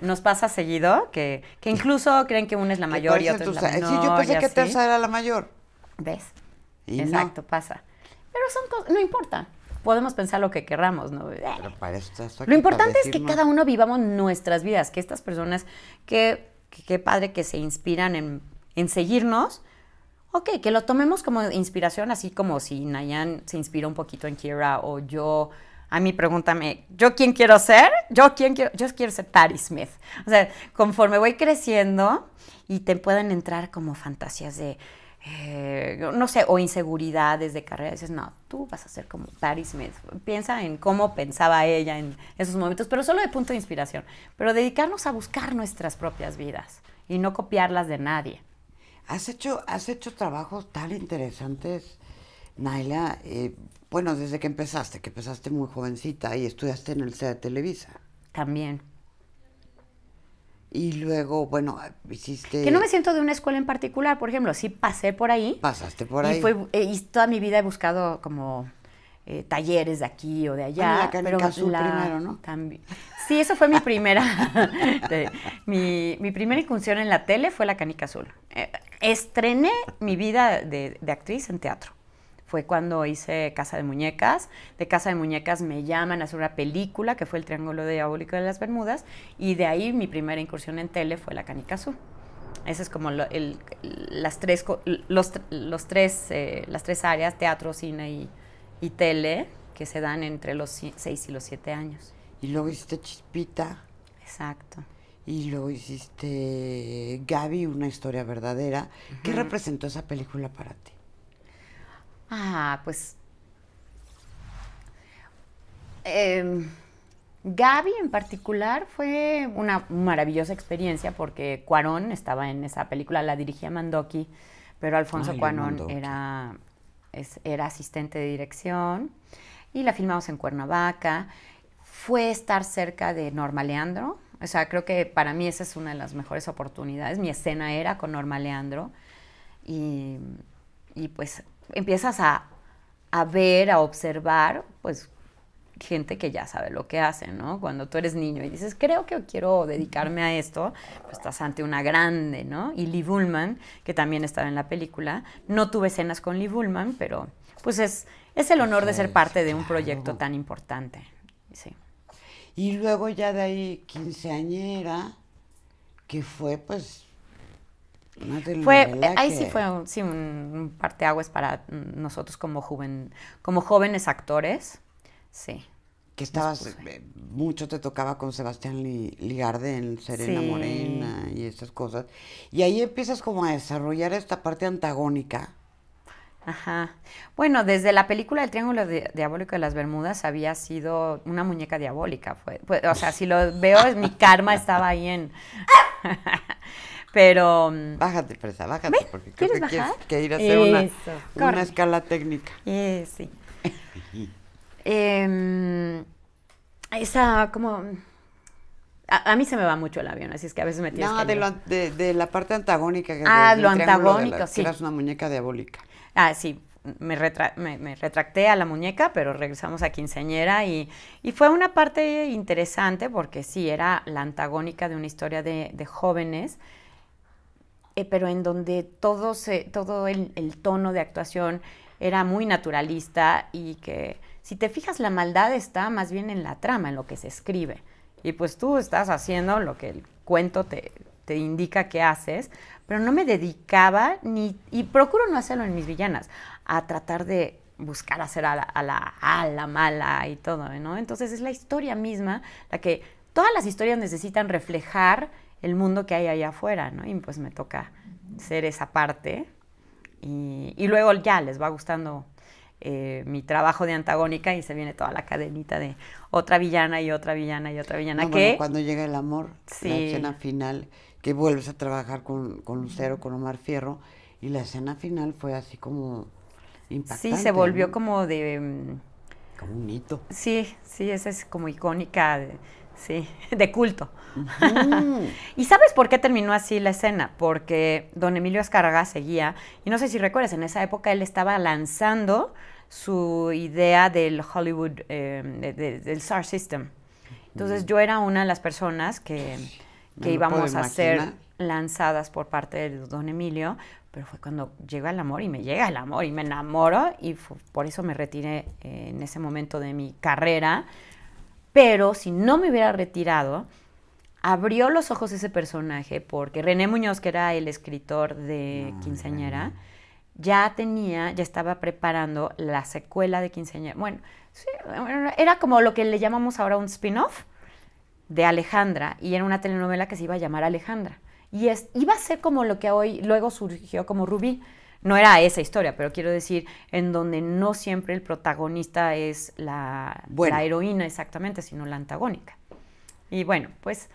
nos pasa seguido que, incluso creen que una es la mayor y otra es la menor. yo pensé que Teresa era la mayor. ¿Ves? Exacto, pasa. Pero son cosas, no importa. Podemos pensar lo que querramos, ¿no? lo importante es que cada uno vivamos nuestras vidas, que estas personas, que qué padre que se inspiran en, seguirnos, ok, que lo tomemos como inspiración, así como si Nayan se inspira un poquito en Kira o yo a mí pregúntame, ¿yo quién quiero ser? Yo quién quiero, yo quiero ser Tari Smith. O sea, conforme voy creciendo y te pueden entrar como fantasías de, eh, no sé, o inseguridades de carrera, dices, no, tú vas a ser como Tari Smith. Piensa en cómo pensaba ella en esos momentos, pero solo de punto de inspiración. Pero dedicarnos a buscar nuestras propias vidas y no copiarlas de nadie. Has hecho, has hecho trabajos tan interesantes, Naila. Eh, bueno, desde que empezaste, que empezaste muy jovencita y estudiaste en el CEA de Televisa. También. Y luego, bueno, hiciste... Que no me siento de una escuela en particular, por ejemplo, sí pasé por ahí. Pasaste por ahí. Y, eh, toda mi vida he buscado como eh, talleres de aquí o de allá. Ah, la pero azul primero, ¿no? También. Sí, eso fue mi primera... mi, primera incursión en la tele fue la canica azul. Eh, estrené mi vida de actriz en teatro fue cuando hice Casa de Muñecas. De Casa de Muñecas me llaman a hacer una película que fue El Triángulo Diabólico de las Bermudas y de ahí mi primera incursión en tele fue La Canica Azul. Esas es como las tres, los, tres, eh, las tres áreas, teatro, cine y, tele, que se dan entre los seis y los siete años. Y luego hiciste Chispita. Exacto. Y luego hiciste Gaby, una historia verdadera. ¿Qué representó esa película para ti? Ah, pues. Eh, Gaby en particular fue una maravillosa experiencia porque Cuarón estaba en esa película, la dirigía Mandoki, pero Alfonso Cuarón era, era asistente de dirección y la filmamos en Cuernavaca. Fue estar cerca de Norma Leandro, o sea, creo que para mí esa es una de las mejores oportunidades. Mi escena era con Norma Leandro y, y pues empiezas a, ver, a observar, pues gente que ya sabe lo que hace, ¿no? Cuando tú eres niño y dices, creo que quiero dedicarme a esto, pues estás ante una grande, ¿no? Y Lee Bullman, que también estaba en la película, no tuve escenas con Lee Bullman, pero pues es, es el honor de ser parte de un proyecto tan importante, sí. Y luego ya de ahí, quinceañera, que fue pues fue, eh, ahí sí fue un, sí, un para nosotros como, joven, como jóvenes actores. Sí. Que estabas, eh, mucho te tocaba con Sebastián Ligarde en Serena Morena y esas cosas. Y ahí empiezas como a desarrollar esta parte antagónica. Ajá. Bueno, desde la película El Triángulo Diabólico de las Bermudas había sido una muñeca diabólica. Fue, o sea, si lo veo, mi karma estaba ahí en... Pero. Bájate, presa, bájate. Porque creo ¿Quieres que bajar? Quieres, ir a hacer una, una, escala técnica. Eh, sí. Em, esa, como. A, mí se me va mucho el avión, así es que a veces me tienes no, de, la parte antagónica. Que ah, lo antagónico, sí. Que eras una muñeca diabólica. Ah, sí. Me, me, retracté a la muñeca, pero regresamos a quinceañera y, y, fue una parte interesante porque sí, era la antagónica de una historia de jóvenes eh, pero en donde todo, todo el, tono de actuación era muy naturalista y que si te fijas la maldad está más bien en la trama, en lo que se escribe. Y pues tú estás haciendo lo que el cuento te, indica que haces, pero no me dedicaba ni, y procuro no hacerlo en mis villanas, a tratar de buscar hacer a la, a la, mala y todo, ¿no? Entonces es la historia misma la que todas las historias necesitan reflejar el mundo que hay allá afuera, ¿no? Y pues me toca ser esa parte. Y, luego ya les va gustando eh, mi trabajo de antagónica y se viene toda la cadenita de otra villana y otra villana y otra villana. que cuando llega el amor, la escena final, que vuelves a trabajar con, con Lucero, con Omar Fierro, y la escena final fue así como impactante. Sí, se volvió como de... Como un hito. Sí, sí, esa es como icónica. De, Sí, de culto. ¿Y sabes por qué terminó así la escena? Porque don Emilio Azcárraga seguía, y no sé si recuerdas, en esa época él estaba lanzando su idea del Hollywood, eh, del Star System. Entonces yo era una de las personas que, íbamos a ser lanzadas por parte de don Emilio, pero fue cuando llega el amor y me llega el amor y me enamoro y por eso me retiré eh, en ese momento de mi carrera pero si no me hubiera retirado, abrió los ojos ese personaje porque René Muñoz, que era el escritor de ah, Quinceañera, ya tenía, ya estaba preparando la secuela de Quinceañera. Bueno, era como lo que le llamamos ahora un spin-off de Alejandra y era una telenovela que se iba a llamar Alejandra. Y iba a ser como lo que hoy luego surgió como Rubí, no era esa historia, pero quiero decir, en donde no siempre el protagonista es la, heroína exactamente, sino la antagónica. Y bueno, pues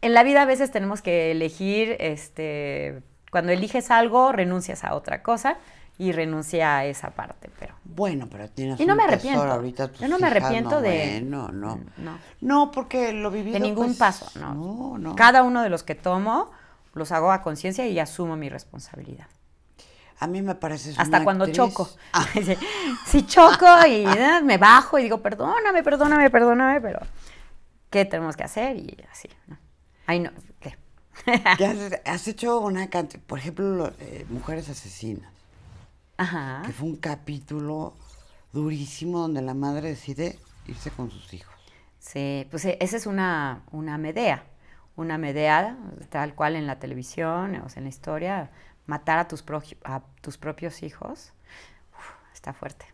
en la vida a veces tenemos que elegir, este, cuando eliges algo, renuncias a otra cosa y renuncia a esa parte, pero bueno, pero tienes y no me arrepiento. ahorita pues, Yo no me arrepiento de eh, no, no, mm, no, no, porque lo viví de ningún pues, paso, no. Cada uno de los que tomo los hago a conciencia y asumo mi responsabilidad. A mí me parece Hasta cuando choco. Ah. si choco y eh, me bajo y digo, perdóname, perdóname, perdóname, pero ¿qué tenemos que hacer? Y así. ¿no? Ay, no, ¿qué? has, hecho una cantidad, por ejemplo, eh, Mujeres Asesinas. Ajá. Que fue un capítulo durísimo donde la madre decide irse con sus hijos. Sí, pues eh, esa es una, una medea. Una medea, tal cual en la televisión, o en la historia, matar a tus, a tus propios hijos, está fuerte.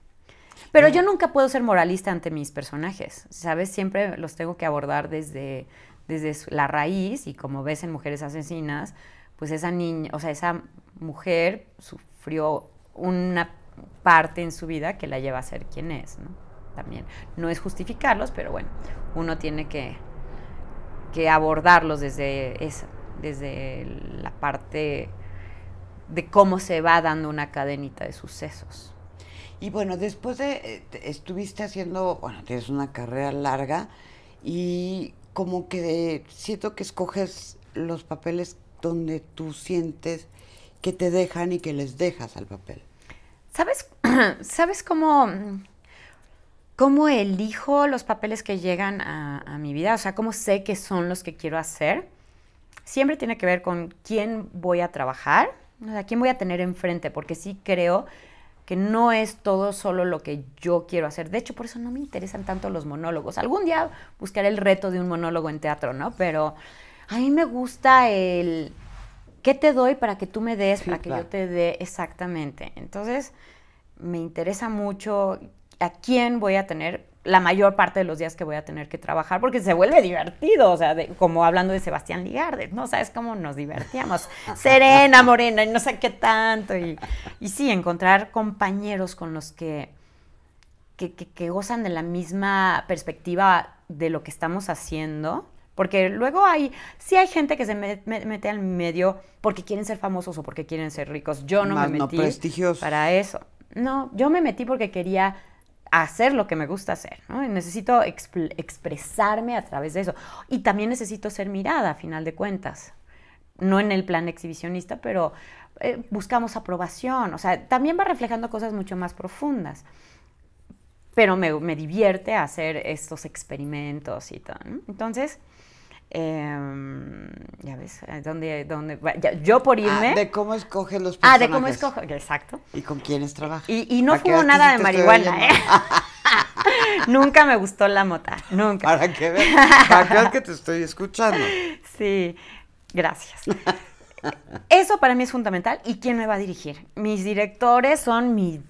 Pero yo nunca puedo ser moralista ante mis personajes, ¿sabes? Siempre los tengo que abordar desde, desde la raíz y como ves en Mujeres Asesinas, pues esa niña, o sea, esa mujer sufrió una parte en su vida que la lleva a ser quien es, ¿no? También. No es justificarlos, pero bueno, uno tiene que, que abordarlos desde esa, desde la parte de cómo se va dando una cadenita de sucesos. Y bueno, después de, eh, estuviste haciendo, bueno, tienes una carrera larga y como que siento que escoges los papeles donde tú sientes que te dejan y que les dejas al papel. ¿Sabes, ¿sabes cómo, cómo elijo los papeles que llegan a, a mi vida? O sea, cómo sé que son los que quiero hacer. Siempre tiene que ver con quién voy a trabajar ¿A ¿quién voy a tener enfrente? Porque sí creo que no es todo solo lo que yo quiero hacer. De hecho, por eso no me interesan tanto los monólogos. Algún día buscaré el reto de un monólogo en teatro, ¿no? Pero a mí me gusta el qué te doy para que tú me des, para que yo te dé exactamente. Entonces, me interesa mucho a quién voy a tener la mayor parte de los días que voy a tener que trabajar, porque se vuelve divertido, o sea, como hablando de Sebastián Ligarde, ¿no? ¿Sabes cómo nos divertíamos? Serena, morena, y no sé qué tanto. Y, sí, encontrar compañeros con los que, que, gozan de la misma perspectiva de lo que estamos haciendo. Porque luego hay, sí hay gente que se mete al medio porque quieren ser famosos o porque quieren ser ricos. Yo no me metí para eso. No, yo me metí porque quería hacer lo que me gusta hacer, necesito expresarme a través de eso. Y también necesito ser mirada, a final de cuentas. No en el plan exhibicionista, pero eh, buscamos aprobación. O sea, también va reflejando cosas mucho más profundas. Pero me, me divierte hacer estos experimentos y todo. Entonces, Em, ya ves, ¿dónde, dónde, yo por ah, irme. de cómo escoge los personajes. Ah, de cómo escoge. exacto. Y con quiénes trabaja. Y, no fumo nada de marihuana, ¿eh? nunca me gustó la mota, nunca. Para qué? para que, que te estoy escuchando. Sí, gracias. Eso para mí es fundamental. ¿Y quién me va a dirigir? Mis directores son mi,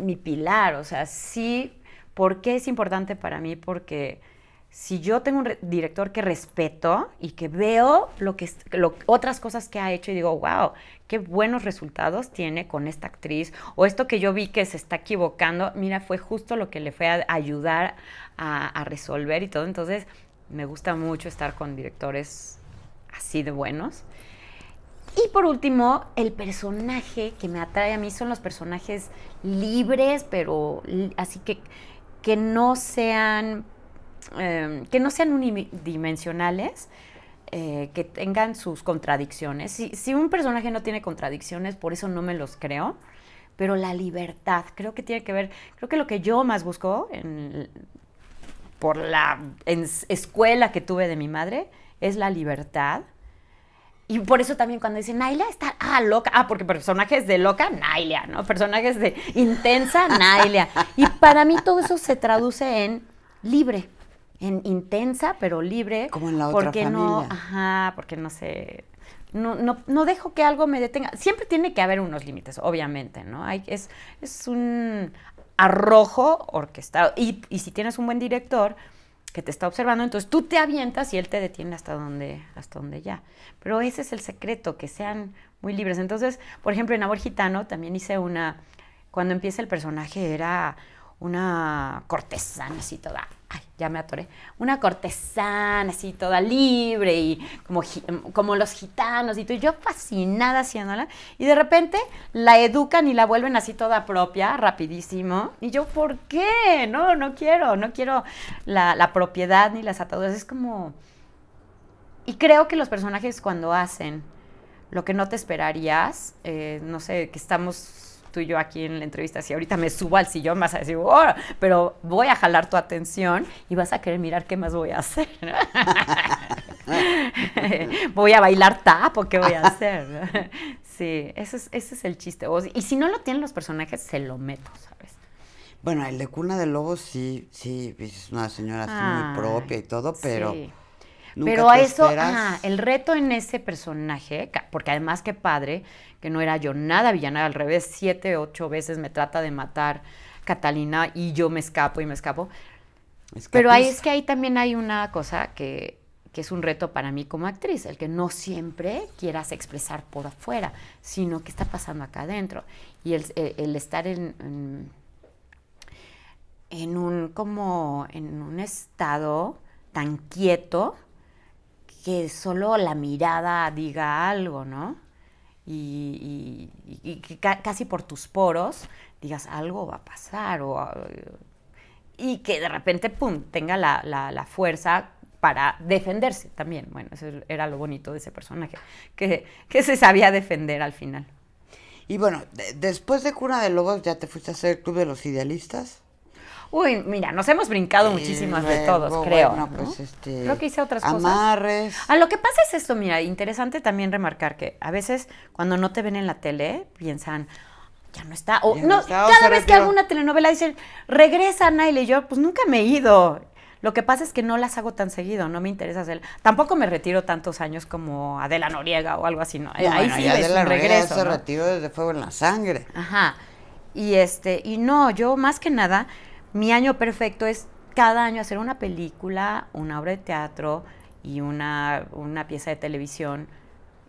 mi pilar, o sea, sí. ¿Por qué es importante para mí? Porque si yo tengo un director que respeto y que veo lo que otras cosas que ha hecho y digo, wow, qué buenos resultados tiene con esta actriz o esto que yo vi que se está equivocando, mira, fue justo lo que le fue a ayudar a, a resolver y todo. Entonces, me gusta mucho estar con directores así de buenos. Y por último, el personaje que me atrae a mí son los personajes libres, pero así que que no sean Em, que no sean unidimensionales, eh, que tengan sus contradicciones. Si, un personaje no tiene contradicciones, por eso no me los creo, pero la libertad, creo que tiene que ver, creo que lo que yo más busco por la escuela que tuve de mi madre es la libertad. Y por eso también cuando dicen Naila está, ah, loca, ah, porque personajes de loca, Naila, ¿no? Personajes de intensa, Naila. Y para mí todo eso se traduce en libre en, intensa, pero libre. Como en la otra porque No, ajá, porque no sé. No, no, no, dejo que algo me detenga. Siempre tiene que haber unos límites, obviamente, ¿no? Hay, es, es un arrojo orquestado. Y, si tienes un buen director que te está observando, entonces tú te avientas y él te detiene hasta donde, hasta donde ya. Pero ese es el secreto, que sean muy libres. Entonces, por ejemplo, en Amor Gitano también hice una, cuando empieza el personaje era una cortesana así toda, ay, ya me atoré, una cortesana así toda libre y como, como los gitanos y todo. yo fascinada haciéndola y de repente la educan y la vuelven así toda propia, rapidísimo y yo, ¿por qué? No, no quiero, no quiero la, propiedad ni las ataduras, es como... Y creo que los personajes cuando hacen lo que no te esperarías, eh, no sé, que estamos tú y yo aquí en la entrevista, si ahorita me subo al sillón vas a decir, oh, pero voy a jalar tu atención y vas a querer mirar qué más voy a hacer. voy a bailar tapo, qué voy a hacer. sí, ese es, el chiste. y si no lo tienen los personajes, se lo meto, ¿sabes? Bueno, el de Cuna de Lobos sí, sí, es una señora así muy ah, propia y todo, pero... Pero a eso, el reto en ese personaje, porque además qué padre, que no era yo nada villana, al revés, siete, ocho veces me trata de matar Catalina y yo me escapo y me escapo. Pero ahí es que ahí también hay una cosa que, es un reto para mí como actriz, el que no siempre quieras expresar por afuera, sino qué está pasando acá adentro. Y el, eh, estar en, en, un como en un estado tan quieto que solo la mirada diga algo, ¿no? Y, que casi por tus poros digas algo va a pasar o, y que de repente, ¡pum!, tenga la, fuerza para defenderse también. Bueno, eso era lo bonito de ese personaje, que, se sabía defender al final. Y bueno, después de Cuna de Lobos ya te fuiste a hacer el Club de los Idealistas. Uy, mira, nos hemos brincado muchísimas de eh, todos, creo. Bueno, pues este, creo que hice otras amarres. cosas. Ah, lo que pasa es esto, mira, interesante también remarcar que a veces cuando no te ven en la tele, piensan, ya no está. O, no, cada vez que hago una telenovela dicen, regresa Naila y yo, pues nunca me he ido. Lo que pasa es que no las hago tan seguido, no me interesa hacer. Tampoco me retiro tantos años como Adela Noriega o algo así, ¿no? Ahí sí regreso. Se desde Fuego en la Sangre. Ajá. Y este, y no, yo más que nada mi año perfecto es cada año hacer una película, una obra de teatro y una, una pieza de televisión.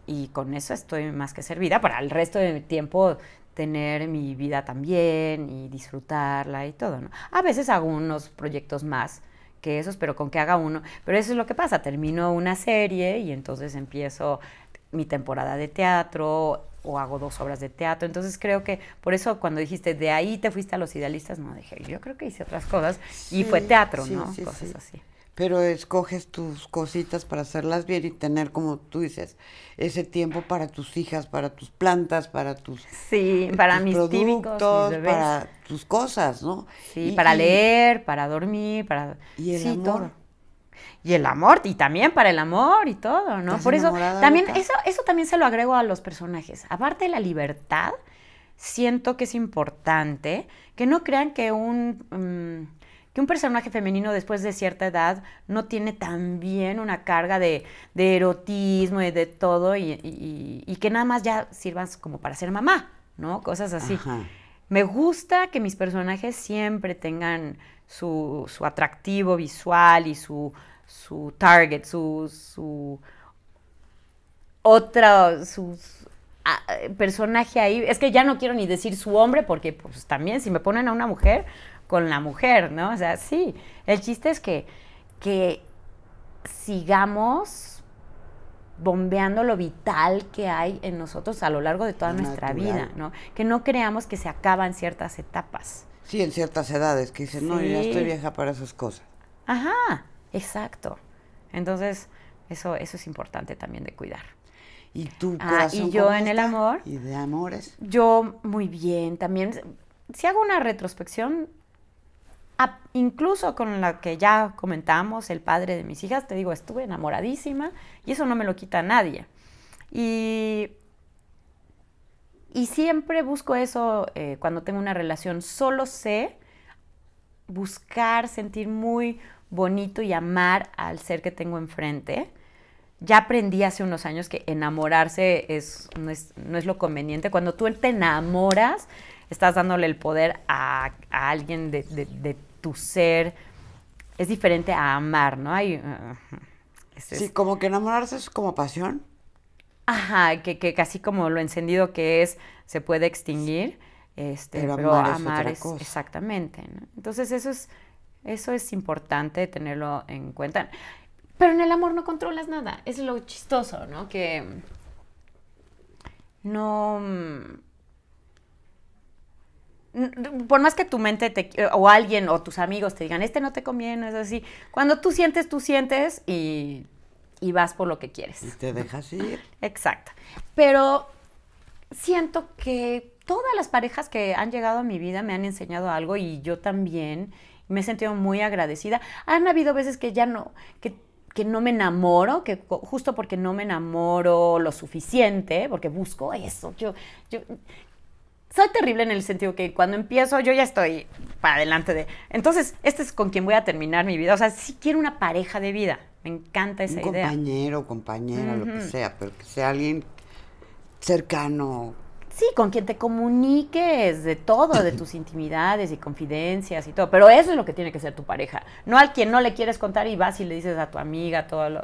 Y con eso estoy más que servida para el resto de mi tiempo tener mi vida también y disfrutarla y todo, ¿no? A veces hago unos proyectos más que esos, pero con que haga uno. Pero eso es lo que pasa, termino una serie y entonces empiezo mi temporada de teatro o hago dos obras de teatro. Entonces creo que por eso cuando dijiste de ahí te fuiste a los idealistas, no dije, yo creo que hice otras cosas y fue teatro, ¿no? cosas así. Pero escoges tus cositas para hacerlas bien y tener, como tú dices, ese tiempo para tus hijas, para tus plantas, para tus sí, eh, para mis productos, para tus cosas, ¿no? Sí, y, para leer, para dormir, para y el amor y el amor, y también para el amor y todo, ¿no? Por eso, también, eso, también se lo agrego a los personajes. Aparte de la libertad, siento que es importante que no crean que un, mm, que un personaje femenino después de cierta edad no tiene también una carga de, erotismo y de todo, y, que nada más ya sirvan como para ser mamá, ¿no? Cosas así. Me gusta que mis personajes siempre tengan su atractivo visual y su su target, su, otro otra, su, personaje ahí. Es que ya no quiero ni decir su hombre, porque pues también si me ponen a una mujer, con la mujer, ¿no? O sea, sí. El chiste es que, que sigamos bombeando lo vital que hay en nosotros a lo largo de toda nuestra vida, ¿no? Que no creamos que se acaban ciertas etapas. Sí, en ciertas edades, que dicen, no, ya estoy vieja para esas cosas. Ajá. Exacto. Entonces, eso, eso es importante también de cuidar. ¿Y tú? Ah, y yo en el amor. ¿Y de amores? Yo muy bien. También, si hago una retrospección, incluso con la que ya comentamos, el padre de mis hijas, te digo, estuve enamoradísima y eso no me lo quita nadie. Y, siempre busco eso eh, cuando tengo una relación. Solo sé buscar, sentir muy bonito y amar al ser que tengo enfrente. Ya aprendí hace unos años que enamorarse es, no, es, lo conveniente. Cuando tú te enamoras, estás dándole el poder a, alguien de, tu ser. Es diferente a amar, ¿no? Uh, uh, sí, como que enamorarse es como pasión. Ajá, que, casi como lo encendido que es se puede extinguir, este, pero, amar, es, exactamente. Entonces eso es eso es importante tenerlo en cuenta. Pero en el amor no controlas nada. Es lo chistoso, ¿no? Que no... Mm, por más que tu mente o alguien o tus amigos te digan, este no te conviene, es así. Cuando tú sientes, tú sientes y, y vas por lo que quieres. Y te dejas ir. Exacto. Pero siento que todas las parejas que han llegado a mi vida me han enseñado algo y yo también me he sentido muy agradecida. Han habido veces que ya no, que, no me enamoro, que justo porque no me enamoro lo suficiente, porque busco eso, yo, soy terrible en el sentido que cuando empiezo yo ya estoy para adelante de... Entonces, este es con quien voy a terminar mi vida. O sea, si quiero una pareja de vida. Me encanta esa idea. Compañero, compañera, lo que sea, pero que sea alguien cercano, Sí, con quien te comuniques de todo, de tus intimidades y confidencias y todo. Pero eso es lo que tiene que ser tu pareja. No al quien no le quieres contar y vas y le dices a tu amiga todo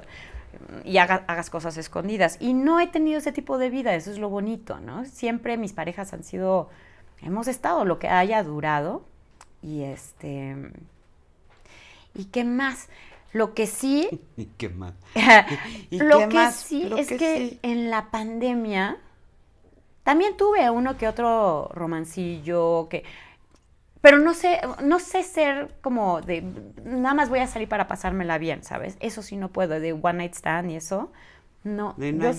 Y hagas cosas escondidas. Y no he tenido ese tipo de vida, eso es lo bonito, ¿no? Siempre mis parejas han sido. Hemos estado lo que haya durado. Y este. ¿Y qué más? Lo que sí. ¿Y qué más? lo que sí es que, en la pandemia también tuve uno que otro romancillo que pero no sé, no sé ser como de nada más voy a salir para pasármela bien, ¿sabes? Eso sí no puedo, de one night stand y eso. No, de yo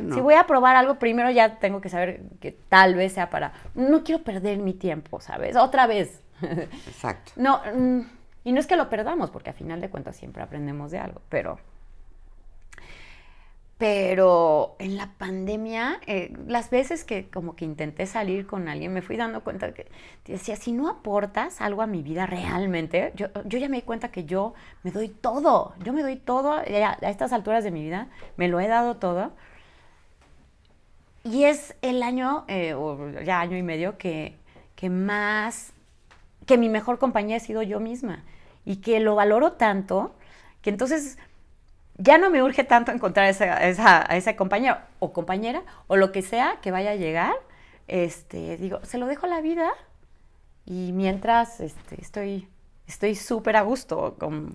no. si voy a probar algo, primero ya tengo que saber que tal vez sea para, no quiero perder mi tiempo, ¿sabes? Otra vez. Exacto. no, mm, y no es que lo perdamos, porque a final de cuentas siempre aprendemos de algo, pero pero en la pandemia, eh, las veces que como que intenté salir con alguien, me fui dando cuenta que decía, si no aportas algo a mi vida realmente, yo, ya me di cuenta que yo me doy todo, yo me doy todo, a, estas alturas de mi vida, me lo he dado todo. Y es el año, eh, o ya año y medio, que, que más, que mi mejor compañía ha sido yo misma y que lo valoro tanto, que entonces ya no me urge tanto encontrar a esa compañero o compañera o lo que sea que vaya a llegar. Este, digo, se lo dejo la vida y mientras este, estoy estoy súper a gusto, como,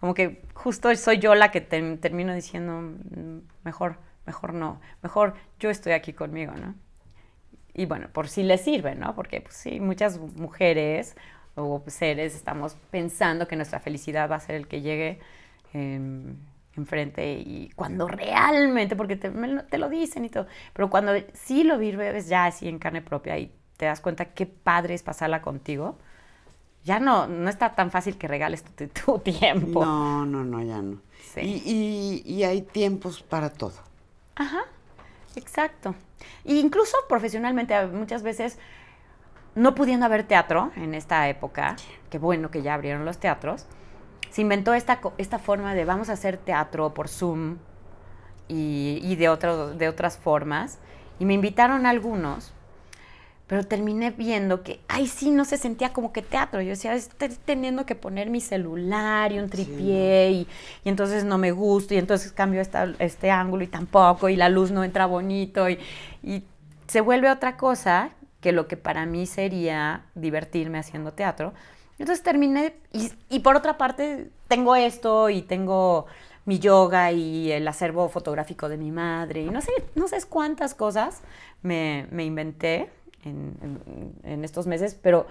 como, que justo soy yo la que termino diciendo, mm, mejor, mejor no, mejor yo estoy aquí conmigo, ¿no? Y bueno, por si le sirve, ¿no? Porque pues, sí, muchas mujeres o seres estamos pensando que nuestra felicidad va a ser el que llegue. Em, enfrente y cuando realmente, porque te, lo dicen y todo, pero cuando sí lo vives ya así en carne propia y te das cuenta qué padre es pasarla contigo, ya no, no está tan fácil que regales tu, tiempo. No, no, no, ya no. Y, hay tiempos para todo. Ajá, exacto. E incluso profesionalmente, muchas veces no pudiendo haber teatro en esta época, qué bueno que ya abrieron los teatros, se inventó esta, forma de vamos a hacer teatro por Zoom y, de, de otras formas. Y me invitaron algunos, pero terminé viendo que, ay, sí, no se sentía como que teatro. Yo decía, estoy teniendo que poner mi celular y un tripié y, entonces no me gusta y entonces cambio este ángulo y tampoco y la luz no entra bonito y se vuelve otra cosa que lo que para mí sería divertirme haciendo teatro, entonces terminé y, por otra parte tengo esto y tengo mi yoga y el acervo fotográfico de mi madre y no sé, no sé cuántas cosas me, inventé en, en, estos meses, pero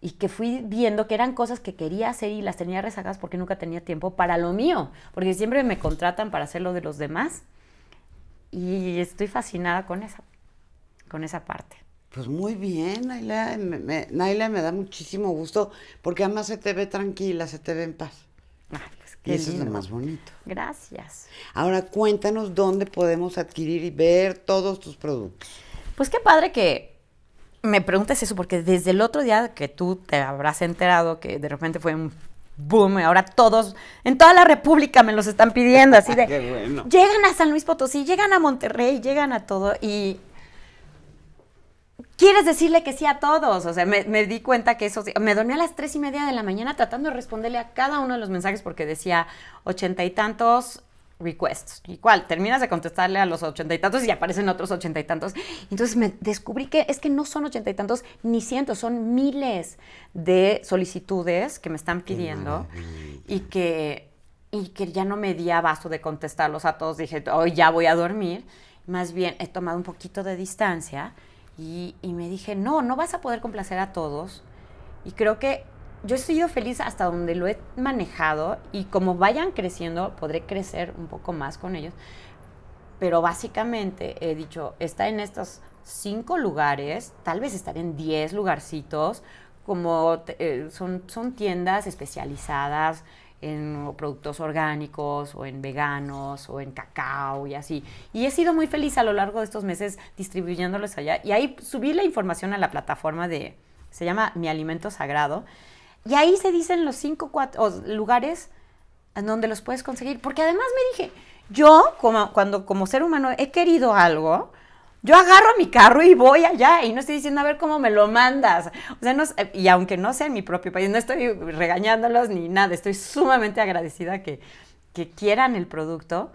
y que fui viendo que eran cosas que quería hacer y las tenía rezagadas porque nunca tenía tiempo para lo mío, porque siempre me contratan para hacer lo de los demás y estoy fascinada con esa, con esa parte. Pues muy bien, Naila. Me, Naila me da muchísimo gusto porque además se te ve tranquila, se te ve en paz. Ay, pues, y eso es lo más bonito. Gracias. Ahora cuéntanos dónde podemos adquirir y ver todos tus productos. Pues qué padre que me preguntes eso, porque desde el otro día que tú te habrás enterado que de repente fue un boom, y ahora todos, en toda la República me los están pidiendo, así de... qué bueno. Llegan a San Luis Potosí, llegan a Monterrey, llegan a todo, y quieres decirle que sí a todos. O sea, me, di cuenta que eso... Me dormí a las tres y media de la mañana tratando de responderle a cada uno de los mensajes porque decía ochenta y tantos requests. Igual, terminas de contestarle a los ochenta y tantos y aparecen otros ochenta y tantos. Entonces me descubrí que es que no son ochenta y tantos ni cientos, son miles de solicitudes que me están pidiendo y que, y que ya no me di abasto de contestarlos a todos. Dije, hoy ya voy a dormir. Más bien he tomado un poquito de distancia y, me dije, no, no vas a poder complacer a todos. Y creo que yo he sido feliz hasta donde lo he manejado y como vayan creciendo, podré crecer un poco más con ellos. Pero básicamente he dicho, está en estos cinco lugares, tal vez estar en diez lugarcitos, como eh, son tiendas especializadas, en productos orgánicos o en veganos o en cacao y así. Y he sido muy feliz a lo largo de estos meses distribuyéndolos allá. Y ahí subí la información a la plataforma de, se llama Mi Alimento Sagrado. Y ahí se dicen los cinco cuatro, lugares en donde los puedes conseguir. Porque además me dije, yo como, cuando como ser humano he querido algo, yo agarro mi carro y voy allá y no estoy diciendo a ver cómo me lo mandas. O sea, y aunque no sea en mi propio país, no estoy regañándolos ni nada, estoy sumamente agradecida que, quieran el producto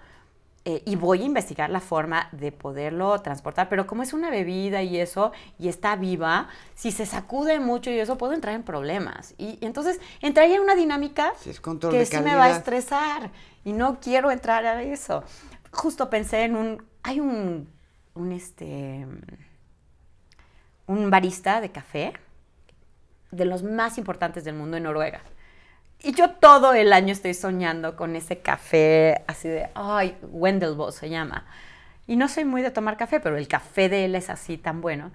eh, y voy a investigar la forma de poderlo transportar. Pero como es una bebida y eso, y está viva, si se sacude mucho y eso, puedo entrar en problemas. Y, entonces entraría en una dinámica que sí me va a estresar y no quiero entrar a eso. Justo pensé en un... Hay un un, este, un barista de café de los más importantes del mundo en Noruega. Y yo todo el año estoy soñando con ese café así de, ay, Wendelbo se llama. Y no soy muy de tomar café, pero el café de él es así tan bueno.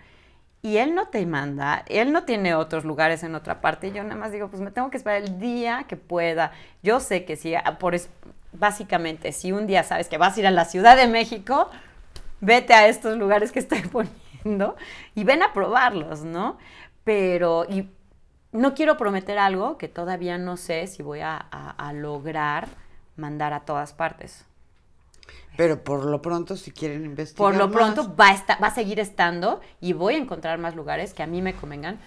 Y él no te manda, él no tiene otros lugares en otra parte. Yo nada más digo, pues me tengo que esperar el día que pueda. Yo sé que si, ah, por básicamente, si un día sabes que vas a ir a la Ciudad de México, vete a estos lugares que estoy poniendo y ven a probarlos, ¿no? Pero y no quiero prometer algo que todavía no sé si voy a, lograr mandar a todas partes. Pero por lo pronto, si quieren investigar. Por lo pronto va a, estar, va a seguir estando y voy a encontrar más lugares que a mí me convengan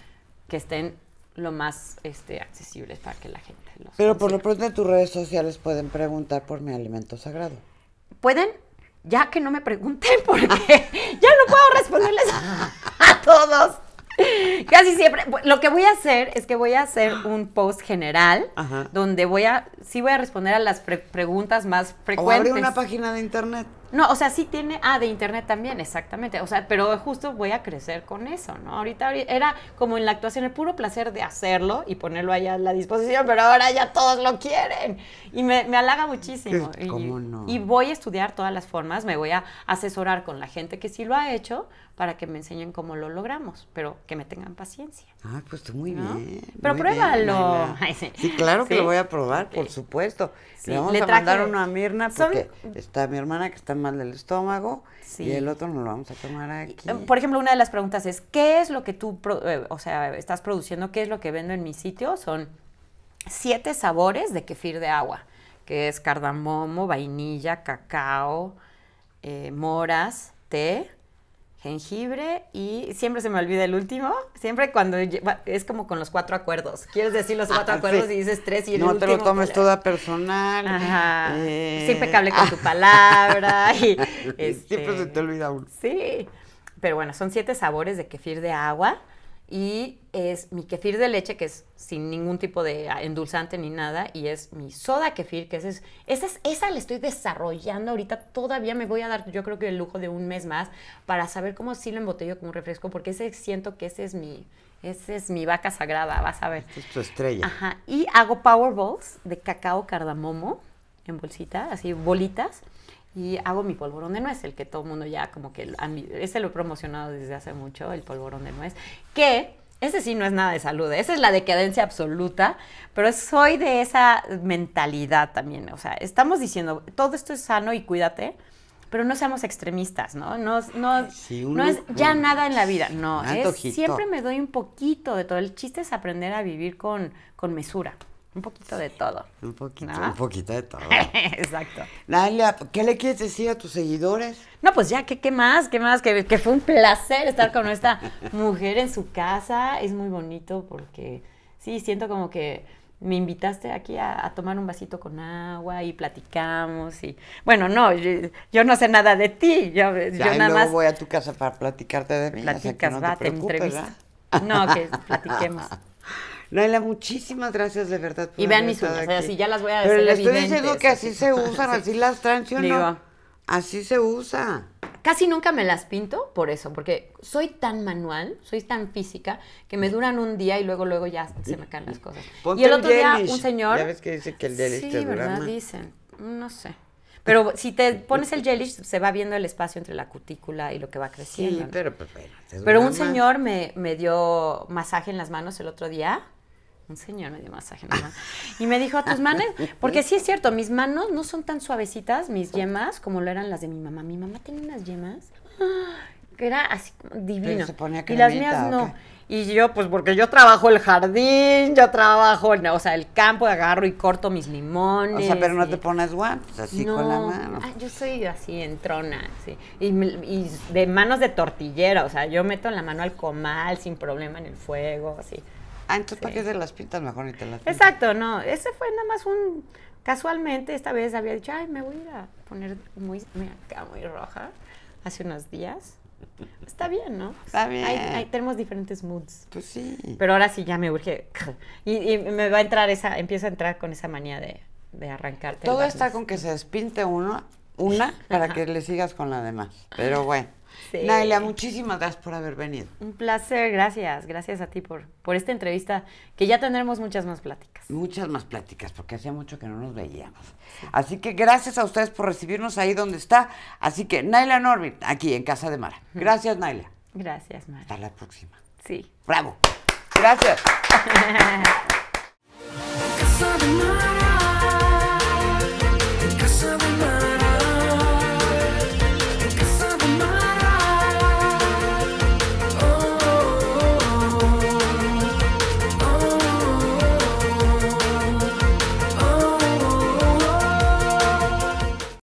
que estén lo más este, accesibles para que la gente los Pero por lo pronto en tus redes sociales pueden preguntar por mi alimento sagrado. Pueden ya que no me pregunten porque ya no puedo responderles a todos. Casi siempre. Lo que voy a hacer es que voy a hacer un post general donde voy a, sí voy a responder a las preguntas más frecuentes. O abrir una página de internet. No, o sea, sí tiene, ah, de internet también, exactamente. O sea, pero justo voy a crecer con eso, ¿no? Ahorita, era como en la actuación el puro placer de hacerlo y ponerlo allá a la disposición, pero ahora ya todos lo quieren. Y me, halaga muchísimo. ¿Cómo y, no? y voy a estudiar todas las formas, me voy a asesorar con la gente que sí lo ha hecho, para que me enseñen cómo lo logramos, pero que me tengan paciencia. Ah, pues muy bien. Pero pruébalo. sí. claro que lo voy a probar, por supuesto. Le vamos a uno Mirna porque está mi hermana que está mal del estómago y el otro no lo vamos a tomar aquí. Eh, por ejemplo, una de las preguntas es, ¿qué es lo que tú, eh, o sea, estás produciendo? ¿Qué es lo que vendo en mi sitio? Son siete sabores de kefir de agua, que es cardamomo, vainilla, cacao, eh, moras, té, jengibre y siempre se me olvida el último. Siempre cuando es como con los cuatro acuerdos. Quieres decir los cuatro ah, acuerdos y dices tres y el no último. No te lo tomes toda personal. Ajá. Eh. Es impecable con tu palabra. y, siempre se te este, olvida uno. Sí. Pero bueno, son siete sabores de kefir de agua y es mi kefir de leche, que es sin ningún tipo de endulzante ni nada, y es mi soda kefir, que esa, es, esa, la estoy desarrollando ahorita, todavía me voy a dar, yo creo que el lujo de un mes más, para saber cómo sí lo embotello como refresco, porque ese siento que ese es mi, ese es mi vaca sagrada, vas a ver. es tu estrella. Ajá, y hago power balls de cacao cardamomo en bolsitas, así bolitas, y hago mi polvorón de nuez, el que todo el mundo ya como que, ese lo he promocionado desde hace mucho, el polvorón de nuez, que ese sí no es nada de salud, esa es la decadencia absoluta, pero soy de esa mentalidad también, o sea, estamos diciendo, todo esto es sano y cuídate, pero no seamos extremistas, ¿no? No, no, no es ya nada en la vida, no, es, siempre me doy un poquito de todo, el chiste es aprender a vivir con, con mesura. Un poquito de todo. Un poquito, un poquito de todo. Exacto. Nalia, ¿qué le quieres decir a tus seguidores? No, pues ya, ¿qué, qué más? ¿Qué más? Que, fue un placer estar con esta mujer en su casa. Es muy bonito porque sí, siento como que me invitaste aquí a, tomar un vasito con agua y platicamos y bueno no yo, no sé nada de ti yo, ya, yo nada voy a tu casa para platicarte de mí platicas te, entrevista no que platiquemos Naila, muchísimas gracias de verdad. Por y vean mis uñas, así ya las voy a decir. Pero estoy diciendo que así se usan, así las traen, Así se usa. Casi nunca me las pinto por eso, porque soy tan manual, soy tan física, que me duran un día y luego, luego ya se me caen las cosas. y el otro día, un señor. Ya ves que dice que el gelish sí, ¿verdad? Dicen. No sé. Pero si te pones el gelish, se va viendo el espacio entre la cutícula y lo que va creciendo. Sí, pero, pues, pero, pero, un señor me, me dio masaje en las manos el otro día un señor me dio masaje, más. Y me dijo, ¿a tus manos, porque sí es cierto, mis manos no son tan suavecitas, mis yemas, como lo eran las de mi mamá. Mi mamá tenía unas yemas que era así divino. y las mías no. Y yo, pues porque yo trabajo el jardín, yo trabajo, o sea, el campo, agarro y corto mis limones. O sea, pero no te pones guantes, así con la mano. Ah, yo soy así, en trona, sí. Y, y de manos de tortillera, o sea, yo meto la mano al comal sin problema en el fuego, así. Ah, entonces, ¿para que te las pintas mejor ni te las pintas? Exacto, no. Ese fue nada más un. Casualmente, esta vez había dicho, ay, me voy a ir a poner muy, acá, muy roja, hace unos días. Está bien, ¿no? Está bien. Hay, tenemos diferentes moods. Pues sí. Pero ahora sí ya me urge. Y, me va a entrar esa, empieza a entrar con esa manía de, de arrancarte. Todo está con que se despinte uno, una, para que le sigas con la demás. Pero bueno. Naila, muchísimas gracias por haber venido. Un placer, gracias. Gracias a ti por, por esta entrevista, que ya tendremos muchas más pláticas. Muchas más pláticas, porque hacía mucho que no nos veíamos. Así que gracias a ustedes por recibirnos ahí donde está. Así que Naila Norbit, aquí en Casa de Mara. Gracias, Naila. Gracias, Mara. Hasta la próxima. Sí. Bravo. Gracias.